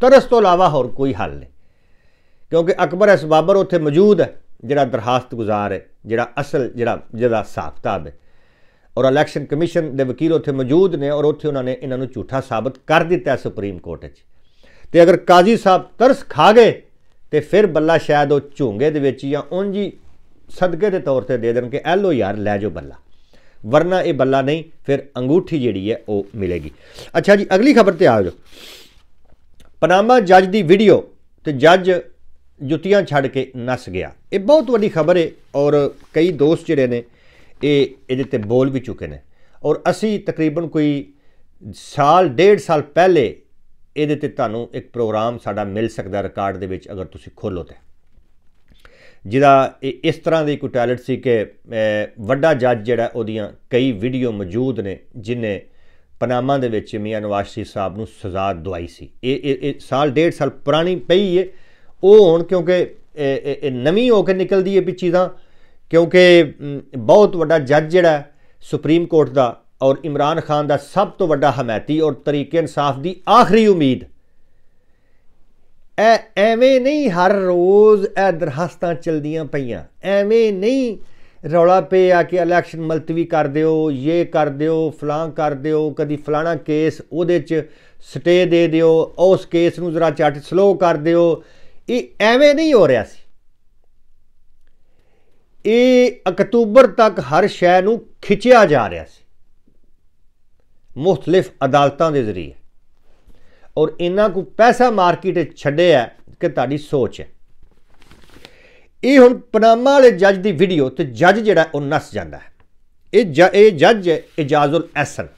ਤਰਸ ਤੋਂ ਇਲਾਵਾ ਹੋਰ ਕੋਈ ਹੱਲ ਨਹੀਂ ਕਿਉਂਕਿ ਅਕਬਰ ਅਸਬਾਬਰ ਉੱਥੇ ਮੌਜੂਦ ਹੈ ਜਿਹੜਾ ਦਰਖਾਸਤ ਗੁਜ਼ਾਰ ਹੈ ਜਿਹੜਾ ਅਸਲ ਜਿਹੜਾ ਜਿਹਦਾ ਸਾਖਤਾਬ ਹੈ ਔਰ ਇਲੈਕਸ਼ਨ ਕਮਿਸ਼ਨ ਦੇ ਵਕੀਲ ਉੱਥੇ ਮੌਜੂਦ ਨੇ ਔਰ ਉੱਥੇ ਉਹਨਾਂ ਨੇ ਇਹਨਾਂ ਨੂੰ ਝੂਠਾ ਸਾਬਤ ਕਰ ਦਿੱਤਾ ਸੁਪਰੀਮ ਕੋਰਟ 'ਚ ਤੇ ਅਗਰ ਕਾਜ਼ੀ ਸਾਹਿਬ ਤਰਸ ਖਾ ਗਏ ਤੇ ਫਿਰ ਬੱਲਾ ਸ਼ਾਇਦ ਉਹ ਝੂੰਗੇ ਦੇ ਵਿੱਚ ਜਾਂ ਉਂਝੀ ਸਦਕੇ ਦੇ ਤੌਰ ਤੇ ਦੇ ਦੇਣ ਕਿ ਐ ਲੋ ਯਾਰ ਲੈ ਜਾਓ ਬੱਲਾ ਵਰਨਾ ਇਹ ਬੱਲਾ ਨਹੀਂ ਫਿਰ ਅੰਗੂਠੀ ਜਿਹੜੀ ਹੈ ਉਹ ਮਿਲੇਗੀ ਅੱਛਾ ਜੀ ਅਗਲੀ ਖਬਰ ਤੇ ਆ ਜਾਓ ਪਨਾਮਾ ਜੱਜ ਦੀ ਵੀਡੀਓ ਤੇ ਜੱਜ ਜੁੱਤੀਆਂ ਛੱਡ ਕੇ ਨੱਸ ਗਿਆ ਇਹ ਬਹੁਤ ਵੱਡੀ ਖਬਰ ਹੈ ਔਰ ਕਈ ਦੋਸਤ ਜਿਹੜੇ ਨੇ ਇਹ ਇਹਦੇ ਤੇ ਬੋਲ ਵੀ ਚੁੱਕੇ ਨੇ ਔਰ ਅਸੀਂ ਤਕਰੀਬਨ ਕੋਈ ਸਾਲ ਡੇਢ ਸਾਲ ਪਹਿਲੇ ਇਹਦੇ ਤੇ ਤੁਹਾਨੂੰ ਇੱਕ ਪ੍ਰੋਗਰਾਮ ਸਾਡਾ ਮਿਲ ਸਕਦਾ ਰਿਕਾਰਡ ਦੇ ਵਿੱਚ ਅਗਰ ਤੁਸੀਂ ਖੋਲੋ ਤੇ ਜਿਹਦਾ ਇਸ ਤਰ੍ਹਾਂ ਦੀ ਕੋਈ ਟੈਲੈਂਟ ਸੀ ਕਿ ਵੱਡਾ ਜੱਜ ਜਿਹੜਾ ਉਹਦੀਆਂ ਕਈ ਵੀਡੀਓ ਮੌਜੂਦ ਨੇ ਜਿਨੇ ਪਨਾਮਾ ਦੇ ਵਿੱਚ ਮੀਆਂ ਨਵਾਸ਼ੀ ਸਾਹਿਬ ਨੂੰ ਸਜ਼ਾ ਦਵਾਈ ਸੀ ਇਹ ਇਹ ਸਾਲ ਡੇਢ ਸਾਲ ਪੁਰਾਣੀ ਪਈ ਏ ਉਹ ਹੁਣ ਕਿਉਂਕਿ ਇਹ ਨਵੀਂ ਹੋ ਕੇ ਨਿਕਲਦੀ ਏ ਵੀ ਚੀਜ਼ਾਂ ਕਿਉਂਕਿ ਬਹੁਤ ਵੱਡਾ ਜੱਜ ਜਿਹੜਾ ਸੁਪਰੀਮ ਕੋਰਟ ਦਾ ਔਰ ਇਮਰਾਨ ਖਾਨ ਦਾ ਸਭ ਤੋਂ ਵੱਡਾ ਹਮਾਇਤੀ ਔਰ ਤਰੀਕੇ ਇਨਸਾਫ ਦੀ ਆਖਰੀ ਉਮੀਦ ਐ ਐਵੇਂ ਨਹੀਂ ਹਰ ਰੋਜ਼ ਇਹ ਦਰਖਾਸਤਾਂ ਚਲਦੀਆਂ ਪਈਆਂ ਐਵੇਂ ਨਹੀਂ ਰੌਲਾ ਪਿਆ ਕਿ ਇਲੈਕਸ਼ਨ ਮਲਤਵੀ ਕਰ ਦਿਓ ਇਹ ਕਰ ਦਿਓ ਫਲਾਂ ਕਰ ਦਿਓ ਕਦੀ ਫਲਾਣਾ ਕੇਸ ਉਹਦੇ 'ਚ ਸਟੇ ਦੇ ਦਿਓ ਉਸ ਕੇਸ ਨੂੰ ਜ਼ਰਾ ਚੱਟ ਸਲੋ ਕਰ ਦਿਓ ਇਹ ਐਵੇਂ ਨਹੀਂ ਹੋ ਰਿਹਾ ਸੀ ਇਹ ਅਕਤੂਬਰ ਤੱਕ ਹਰ ਸ਼ੈ ਨੂੰ ਖਿੱਚਿਆ ਜਾ ਰਿਹਾ ਸੀ ਮੁxtਲਿਫ ਅਦਾਲਤਾਂ ਦੇ ਜ਼ਰੀਏ ਔਰ ਇਹਨਾਂ ਕੋ ਪੈਸਾ ਮਾਰਕੀਟ ਛੱਡੇ ਛੱਡਿਆ ਕਿ ਤੁਹਾਡੀ ਸੋਚ ਹੈ ਇਹ ਹੁਣ ਪਨਾਮਾ ਵਾਲੇ ਜੱਜ ਦੀ ਵੀਡੀਓ ਤੇ ਜੱਜ ਜਿਹੜਾ ਉਹ ਨਸ ਜਾਂਦਾ ਹੈ ਇਹ ਇਹ ਜੱਜ ਇਜਾਜ਼ੁਲ ਅਸਰ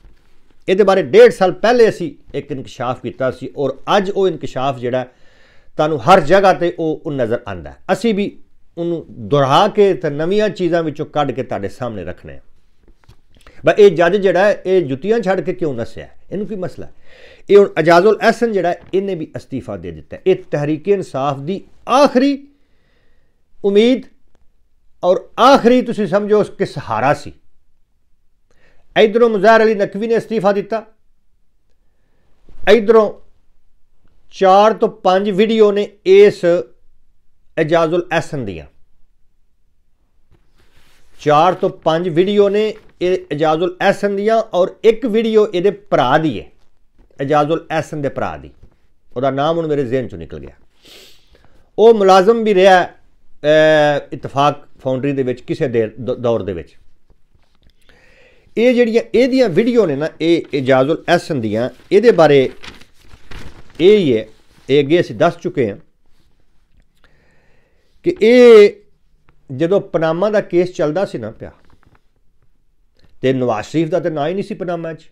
ਇਹਦੇ ਬਾਰੇ 1.5 ਸਾਲ ਪਹਿਲੇ ਅਸੀਂ ਇੱਕ ਇਨਕਸ਼ਾਫ ਕੀਤਾ ਸੀ ਔਰ ਅੱਜ ਉਹ ਇਨਕਸ਼ਾਫ ਜਿਹੜਾ ਤੁਹਾਨੂੰ ਹਰ ਜਗ੍ਹਾ ਤੇ ਉਹ ਨਜ਼ਰ ਆਂਦਾ ਅਸੀਂ ਵੀ ਉਹਨੂੰ ਦੁਹਰਾ ਕੇ ਤੇ ਨਵੀਆਂ ਚੀਜ਼ਾਂ ਵਿੱਚੋਂ ਕੱਢ ਕੇ ਤੁਹਾਡੇ ਸਾਹਮਣੇ ਰੱਖਣੇ ਆ ਬਸ ਇਹ ਜੱਜ ਜਿਹੜਾ ਇਹ ਜੁੱਤੀਆਂ ਛੱਡ ਕੇ ਕਿਉਂ ਨਸਿਆ ਇਹਨੂੰ ਕੀ ਮਸਲਾ ਹੈ ਇਹ ਹੁਣ ਅਜਾਜ਼ੁਲ ਅਹਿਸਨ ਜਿਹੜਾ ਇਹਨੇ ਵੀ ਅਸਤੀਫਾ ਦੇ ਦਿੱਤਾ ਇਹ ਤਹਿਰੀਕ ਇਨਸਾਫ ਦੀ ਆਖਰੀ ਉਮੀਦ ਔਰ ਆਖਰੀ ਤੁਸੀਂ ਸਮਝੋ ਉਸ ਕਿ ਸਹਾਰਾ ਸੀ ਇਧਰੋਂ ਮੁਜ਼ਾਹਰ ਅਲੀ ਨਕਵੀ ਨੇ ਅਸਤੀਫਾ ਦਿੱਤਾ ਇਧਰੋਂ 4 ਤੋਂ 5 ਵੀਡੀਓ ਨੇ ਇਸ ਇਜਾਜ਼ੁਲ ਅਹਿਸਨ ਦੀਆਂ ਚਾਰ ਤੋਂ ਪੰਜ ਵੀਡੀਓ ਨੇ ਇਹ ਇਜਾਜ਼ੁਲ ਅਹਿਸਨ ਦੀਆਂ ਔਰ ਇੱਕ ਵੀਡੀਓ ਇਹਦੇ ਭਰਾ ਦੀ ਹੈ ਇਜਾਜ਼ੁਲ ਅਹਿਸਨ ਦੇ ਭਰਾ ਦੀ ਉਹਦਾ ਨਾਮ ਹੁਣ ਮੇਰੇ ਜ਼ਿਹਨ ਚੋਂ ਨਿਕਲ ਗਿਆ ਉਹ ਮੁਲਾਜ਼ਮ ਵੀ ਰਿਹਾ ਇਤਫਾਕ ਫਾਊਂਡਰੀ ਦੇ ਵਿੱਚ ਕਿਸੇ ਦੌਰ ਦੇ ਵਿੱਚ ਇਹ ਜਿਹੜੀਆਂ ਇਹਦੀਆਂ ਵੀਡੀਓ ਨੇ ਨਾ ਇਹ ਇਜਾਜ਼ੁਲ ਅਹਿਸਨ ਦੀਆਂ ਇਹਦੇ ਬਾਰੇ ਇਹ ਹੀ ਹੈ ਇਹ ਅੱਗੇ ਅਸੀਂ ਦੱਸ ਚੁੱਕੇ ਹਾਂ ਕਿ ਇਹ ਜਦੋਂ ਪਨਾਮਾ ਦਾ ਕੇਸ ਚੱਲਦਾ ਸੀ ਨਾ ਪਿਆ ਤੇ ਨਵਾਜ਼ ਸ਼ਰੀਫ ਦਾ ਤੇ ਨਾਂ ਹੀ ਨਹੀਂ ਸੀ ਪਨਾਮਾ 'ਚ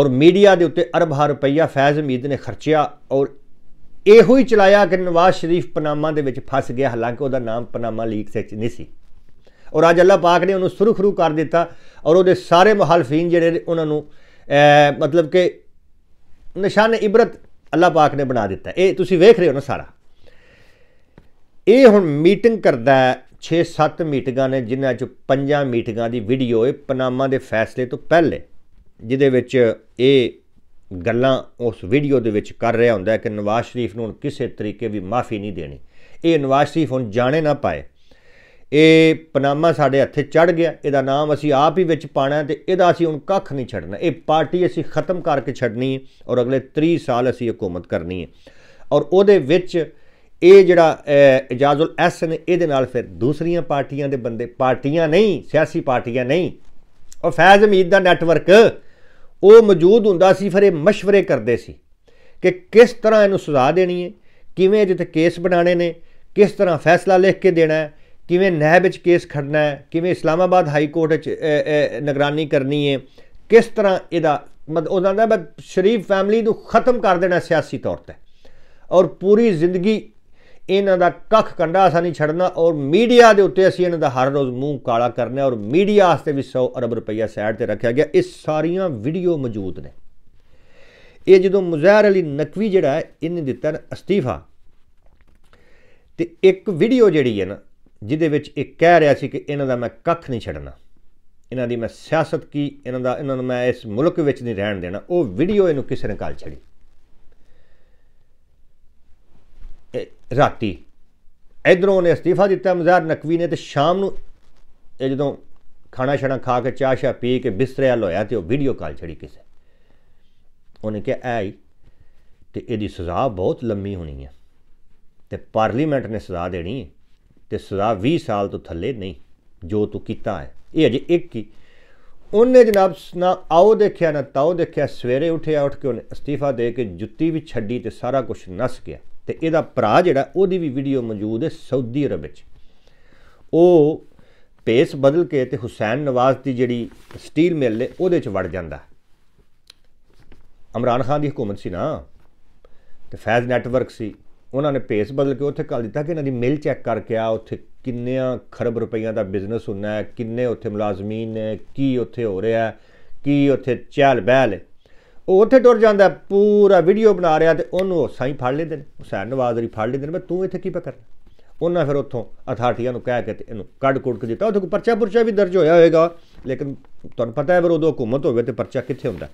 ਔਰ ਮੀਡੀਆ ਦੇ ਉੱਤੇ ਅਰਬ ਹਰ ਰੁਪਈਆ ਫੈਜ਼ ਅਮੀਦ ਨੇ ਖਰਚਿਆ ਔਰ ਇਹੋ ਹੀ ਚਲਾਇਆ ਕਿ ਨਵਾਜ਼ ਸ਼ਰੀਫ ਪਨਾਮਾ ਦੇ ਵਿੱਚ ਫਸ ਗਿਆ ਹਾਲਾਂਕਿ ਉਹਦਾ ਨਾਮ ਪਨਾਮਾ ਲੀਕ ਚ ਨਹੀਂ ਸੀ ਔਰ ਅੱਜ ਅੱਲਾਹ ਪਾਕ ਨੇ ਉਹਨੂੰ ਸੁਰਖਰੂ ਕਰ ਦਿੱਤਾ ਔਰ ਉਹਦੇ ਸਾਰੇ ਮੁਖਾਲਫੀਨ ਜਿਹੜੇ ਉਹਨਾਂ ਨੂੰ ਮਤਲਬ ਕਿ ਨਿਸ਼ਾਨ ਇਬਰਤ ਅੱਲਾਹ ਪਾਕ ਨੇ ਬਣਾ ਦਿੱਤਾ ਇਹ ਤੁਸੀਂ ਵੇਖ ਰਹੇ ਹੋ ਨਾ ਸਾਰਾ ਇਹ ਹੁਣ ਮੀਟਿੰਗ ਕਰਦਾ 6-7 ਮੀਟਿੰਗਾਂ ਨੇ ਜਿਨ੍ਹਾਂ ਚ ਪੰਜਾਂ ਮੀਟਿੰਗਾਂ ਦੀ ਵੀਡੀਓ ਇਹ ਪਨਾਮਾ ਦੇ ਫੈਸਲੇ ਤੋਂ ਪਹਿਲੇ ਜਿਹਦੇ ਵਿੱਚ ਇਹ ਗੱਲਾਂ ਉਸ ਵੀਡੀਓ ਦੇ ਵਿੱਚ ਕਰ ਰਿਹਾ ਹੁੰਦਾ ਕਿ ਨਵਾਜ਼ ਸ਼ਰੀਫ ਨੂੰ ਕਿਸੇ ਤਰੀਕੇ ਵੀ ਮਾਫੀ ਨਹੀਂ ਦੇਣੀ ਇਹ ਨਵਾਜ਼ ਸ਼ਰੀਫ ਹੁਣ ਜਾਣੇ ਨਾ ਪਾਏ ਇਹ ਪਨਾਮਾ ਸਾਡੇ ਹੱਥੇ ਚੜ ਗਿਆ ਇਹਦਾ ਨਾਮ ਅਸੀਂ ਆਪ ਹੀ ਵਿੱਚ ਪਾਣਾ ਤੇ ਇਹਦਾ ਅਸੀਂ ਹੁਣ ਕੱਖ ਨਹੀਂ ਛੱਡਣਾ ਇਹ ਪਾਰਟੀ ਅਸੀਂ ਖਤਮ ਕਰਕੇ ਛੱਡਣੀ ਹੈ ਔਰ ਅਗਲੇ 30 ਸਾਲ ਅਸੀਂ ਹਕੂਮਤ ਕਰਨੀ ਹੈ ਔਰ ਉਹਦੇ ਵਿੱਚ ਇਹ ਜਿਹੜਾ ਇਜਾਜ਼ੁਲ ਐਸ ਨੇ ਇਹਦੇ ਨਾਲ ਫਿਰ ਦੂਸਰੀਆਂ ਪਾਰਟੀਆਂ ਦੇ ਬੰਦੇ ਪਾਰਟੀਆਂ ਨਹੀਂ ਸਿਆਸੀ ਪਾਰਟੀਆਂ ਨਹੀਂ ਉਹ ਫੈਜ਼ ਅਮੀਦ ਦਾ ਨੈਟਵਰਕ ਉਹ ਮੌਜੂਦ ਹੁੰਦਾ ਸੀ ਫਿਰ ਇਹ مشਵਰੇ ਕਰਦੇ ਸੀ ਕਿ ਕਿਸ ਤਰ੍ਹਾਂ ਇਹਨੂੰ ਸੁਝਾ ਦੇਣੀ ਹੈ ਕਿਵੇਂ ਇਹਦੇ ਕੇਸ ਬਣਾਣੇ ਨੇ ਕਿਸ ਤਰ੍ਹਾਂ ਫੈਸਲਾ ਲਿਖ ਕੇ ਦੇਣਾ ਹੈ ਕਿਵੇਂ ਨਹਿ ਵਿੱਚ ਕੇਸ ਖੜਨਾ ਹੈ ਕਿਵੇਂ ਇਸਲਾਮਾਬਾਦ ਹਾਈ ਕੋਰਟ ਵਿੱਚ ਨਿਗਰਾਨੀ ਕਰਨੀ ਹੈ ਕਿਸ ਤਰ੍ਹਾਂ ਇਹਦਾ ਮਤਲਬ ਉਹਨਾਂ ਦਾ ਸ਼ਰੀਫ ਫੈਮਿਲੀ ਨੂੰ ਖਤਮ ਕਰ ਦੇਣਾ ਸਿਆਸੀ ਤੌਰ ਤੇ ਔਰ ਪੂਰੀ ਜ਼ਿੰਦਗੀ ਇਹਨਾਂ ਦਾ ਕੱਖ ਕੰਡਾ ਅਸਾਂ ਨਹੀਂ ਛੱਡਣਾ ਔਰ ਮੀਡੀਆ ਦੇ ਉੱਤੇ ਅਸੀਂ ਇਹਨਾਂ ਦਾ ਹਰ ਰੋਜ਼ ਮੂੰਹ ਕਾਲਾ ਕਰਨਾ ਔਰ ਮੀਡੀਆ ਵਾਸਤੇ ਵੀ 100 ਅਰਬ ਰੁਪਈਆ ਸਾਈਡ ਤੇ ਰੱਖਿਆ ਗਿਆ ਇਹ ਸਾਰੀਆਂ ਵੀਡੀਓ ਮੌਜੂਦ ਨੇ ਇਹ ਜਦੋਂ ਮੁਜ਼ਾਹਿਰ ਅਲੀ ਨਕਵੀ ਜਿਹੜਾ ਹੈ ਇਹਨੇ ਦਿੱਤਾ ਅਸਤੀਫਾ ਤੇ ਇੱਕ ਵੀਡੀਓ ਜਿਹੜੀ ਹੈ ਨਾ ਜਿਹਦੇ ਵਿੱਚ ਇਹ ਕਹਿ ਰਿਹਾ ਸੀ ਕਿ ਇਹਨਾਂ ਦਾ ਮੈਂ ਕੱਖ ਨਹੀਂ ਛੱਡਣਾ ਇਹਨਾਂ ਦੀ ਮੈਂ ਸਿਆਸਤ ਕੀ ਇਹਨਾਂ ਦਾ ਇਹਨਾਂ ਨੂੰ ਮੈਂ ਇਸ ਮੁਲਕ ਵਿੱਚ ਨਹੀਂ ਰਹਿਣ ਦੇਣਾ ਉਹ ਵੀਡੀਓ ਇਹਨੂੰ ਕਿਸੇ ਨੇ ਕਾਲ ਛੜੀ ਰਾਤੀ ਇਧਰੋਂ ਨੇ ਅਸਤੀਫਾ ਦਿੱਤਾ ਮਜ਼ਾਰ ਨਕਵੀ ਨੇ ਤੇ ਸ਼ਾਮ ਨੂੰ ਇਹ ਜਦੋਂ ਖਾਣਾ ਛਣਾ ਖਾ ਕੇ ਚਾਹ ਸ਼ਾ ਪੀ ਕੇ ਬਿਸਤਰੇ ਹਲ ਹੋਇਆ ਤੇ ਉਹ ਵੀਡੀਓ ਕਾਲ ਛੜੀ ਕਿਸੇ ਉਹਨੇ ਕਿਹਾ ਐ ਤੇ ਇਹਦੀ ਸਜ਼ਾ ਬਹੁਤ ਲੰਮੀ ਹੋਣੀ ਹੈ ਤੇ ਪਾਰਲੀਮੈਂਟ ਨੇ ਸਜ਼ਾ ਦੇਣੀ ਹੈ ਤੇ ਸਜ਼ਾ 20 ਸਾਲ ਤੋਂ ਥੱਲੇ ਨਹੀਂ ਜੋ ਤੂੰ ਕੀਤਾ ਹੈ ਇਹ ਅਜੇ ਇੱਕ ਹੀ ਉਹਨੇ ਜਨਾਬ ਨਾ ਆਓ ਦੇਖਿਆ ਨਾ ਤਾਓ ਦੇਖਿਆ ਸਵੇਰੇ ਉੱਠਿਆ ਉੱਠ ਕੇ ਉਹਨੇ ਅਸਤੀਫਾ ਦੇ ਕੇ ਜੁੱਤੀ ਵੀ ਛੱਡੀ ਤੇ ਸਾਰਾ ਕੁਝ ਨਸ ਗਿਆ ਤੇ ਇਹਦਾ ਭਰਾ ਜਿਹੜਾ ਉਹਦੀ ਵੀ ਵੀਡੀਓ ਮੌਜੂਦ ਹੈ ਸਾਊਦੀ ਅਰਬ ਵਿੱਚ ਉਹ ਪੇਸ ਬਦਲ ਕੇ ਤੇ ਹੁਸੈਨ ਨਵਾਜ਼ ਦੀ ਜਿਹੜੀ ਸਟੀਲ ਮਿਲ ਲੈ ਉਹਦੇ ਚ ਵੜ ਜਾਂਦਾ ਇਮਰਾਨ ਖਾਨ ਦੀ ਹਕੂਮਤ ਸੀ ਨਾ ਤੇ ਫੈਜ਼ ਨੈਟਵਰਕ ਸੀ ਉਹਨਾਂ ਨੇ ਪੇਸ ਬਦਲ ਕੇ ਉੱਥੇ ਕਰ ਦਿੱਤਾ ਕਿ ਇਹਨਾਂ ਦੀ ਮਿਲ ਚੈੱਕ ਕਰਕੇ ਆ ਉੱਥੇ ਕਿੰਨਿਆਂ ਖਰਬ ਰੁਪਈਆ ਦਾ ਬਿਜ਼ਨਸ ਹੁੰਨਾ ਹੈ ਕਿੰਨੇ ਉੱਥੇ ਮੁਲਾਜ਼ਮੀਨ ਨੇ ਕੀ ਉੱਥੇ ਹੋ ਰਿਹਾ ਕੀ ਉੱਥੇ ਚੱਲ ਬਹਿਲ ਹੈ ਉਹ ਉੱਥੇ ਟੁਰ ਜਾਂਦਾ ਪੂਰਾ ਵੀਡੀਓ ਬਣਾ ਰਿਹਾ ਤੇ ਉਹਨੂੰ ਹੁਸਾ ਹੀ ਫੜ ਲੈਂਦੇ ਨੇ ਹੁਸੈਨ ਨਵਾਜ਼ ਹਰੀ ਫੜ ਲੈਂਦੇ ਨੇ ਮੈਂ ਤੂੰ ਇੱਥੇ ਕੀ ਪਕਰ ਉਹਨਾਂ ਫਿਰ ਉੱਥੋਂ ਅਥਾਰਟੀਆਂ ਨੂੰ ਕਹਿ ਕੇ ਤੇ ਇਹਨੂੰ ਕੱਢ ਕੁੱਟ ਕੇ ਦਿੱਤਾ ਉੱਥੇ ਕੋਲ ਪਰਚਾ ਪੁਰਚਾ ਵੀ ਦਰਜ ਹੋਇਆ ਹੋਵੇਗਾ ਲੇਕਿਨ ਤੁਹਾਨੂੰ ਪਤਾ ਹੈ ਫਿਰ ਹਕੂਮਤ ਹੋਵੇ ਤੇ ਪਰਚਾ ਕਿੱਥੇ ਹੁੰਦਾ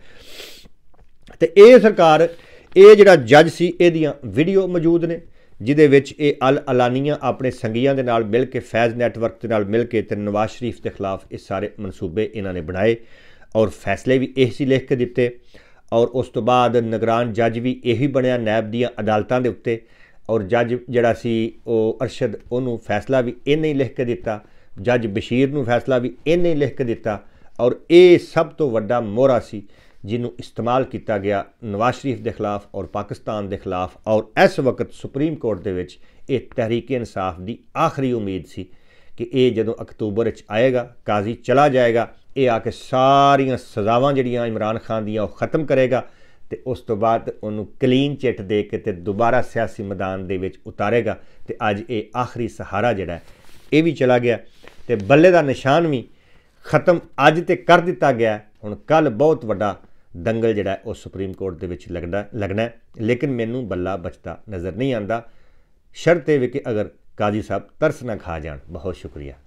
ਤੇ ਇਹ ਸਰਕਾਰ ਇਹ ਜਿਹੜਾ ਜੱਜ ਸੀ ਇਹਦੀਆਂ ਵੀਡੀਓ ਮੌਜੂਦ ਨੇ ਜਿਦੇ ਵਿੱਚ ਇਹ ਅਲ ਅਲਾਨੀਆਂ ਆਪਣੇ ਸੰਗੀਆਂ ਦੇ ਨਾਲ ਮਿਲ ਕੇ ਫੈਜ਼ ਨੈਟਵਰਕ ਦੇ ਨਾਲ ਮਿਲ ਕੇ ਤੇ ਨਵਾਜ਼ ਸ਼ਰੀਫ ਦੇ ਖਿਲਾਫ ਇਹ ਸਾਰੇ ਮਨਸੂਬੇ ਇਹਨਾਂ ਨੇ ਬਣਾਏ ਔਰ ਫੈਸਲੇ ਵੀ ਸੀ ਲਿਖ ਕੇ ਦਿੱਤੇ ਔਰ ਉਸ ਤੋਂ ਬਾਅਦ ਨਗਰਾਨ ਜੱਜ ਵੀ ਇਹੀ ਬਣਿਆ ਨੈਬ ਦੀਆਂ ਅਦਾਲਤਾਂ ਦੇ ਉੱਤੇ ਔਰ ਜੱਜ ਜਿਹੜਾ ਸੀ ਉਹ ਅਰਸ਼ਦ ਉਹਨੂੰ ਫੈਸਲਾ ਵੀ ਇਹਨੇ ਹੀ ਲਿਖ ਕੇ ਦਿੱਤਾ ਜੱਜ ਬਸ਼ੀਰ ਨੂੰ ਫੈਸਲਾ ਵੀ ਇਹਨੇ ਹੀ ਲਿਖ ਕੇ ਦਿੱਤਾ ਔਰ ਇਹ ਸਭ ਤੋਂ ਵੱਡਾ ਮੋਹਰਾ ਸੀ ਜਿਹਨੂੰ ਇਸਤੇਮਾਲ ਕੀਤਾ ਗਿਆ ਨਵਾਜ਼ ਸ਼ਰੀਫ ਦੇ ਖਿਲਾਫ ਔਰ ਪਾਕਿਸਤਾਨ ਦੇ ਖਿਲਾਫ ਔਰ ਇਸ ਵਕਤ ਸੁਪਰੀਮ ਕੋਰਟ ਦੇ ਵਿੱਚ ਇਹ ਤਹਿਰੀਕ ਇਨਸਾਫ ਦੀ ਆਖਰੀ ਉਮੀਦ ਸੀ ਕਿ ਇਹ ਜਦੋਂ ਅਕਤੂਬਰ ਵਿੱਚ ਆਏਗਾ ਕਾਜ਼ੀ ਚਲਾ ਜਾਏਗਾ ਇਹ ਆ ਕੇ ਸਾਰੀਆਂ ਸਜ਼ਾਵਾਂ ਜਿਹੜੀਆਂ ਇਮਰਾਨ ਖਾਨ ਦੀਆਂ ਉਹ ਖਤਮ ਕਰੇਗਾ ਤੇ ਉਸ ਤੋਂ ਬਾਅਦ ਉਹਨੂੰ ਕਲੀਨ ਚਿੱਟ ਦੇ ਕੇ ਤੇ ਦੁਬਾਰਾ ਸਿਆਸੀ ਮੈਦਾਨ ਦੇ ਵਿੱਚ ਉਤਾਰੇਗਾ ਤੇ ਅੱਜ ਇਹ ਆਖਰੀ ਸਹਾਰਾ ਜਿਹੜਾ ਇਹ ਵੀ ਚਲਾ ਗਿਆ ਤੇ ਬੱਲੇ ਦਾ ਨਿਸ਼ਾਨ ਵੀ ਖਤਮ ਅੱਜ ਤੇ ਕਰ ਦਿੱਤਾ ਗਿਆ ਹੁਣ ਕੱਲ ਬਹੁਤ ਵੱਡਾ ਦੰਗਲ ਜਿਹੜਾ ਉਹ ਸੁਪਰੀਮ ਕੋਰਟ ਦੇ ਵਿੱਚ ਲੱਗਦਾ ਲੱਗਣਾ ਲੇਕਿਨ ਮੈਨੂੰ ਬੱਲਾ ਬਚਦਾ ਨਜ਼ਰ ਨਹੀਂ ਆਂਦਾ ਸ਼ਰਤ ਇਹ ਵੀ ਕਿ ਅਗਰ ਕਾਜੀ ਸਾਹਿਬ ਤਰਸ ਨਾ ਖਾ ਜਾਣ ਬਹੁਤ ਸ਼ੁਕਰੀਆ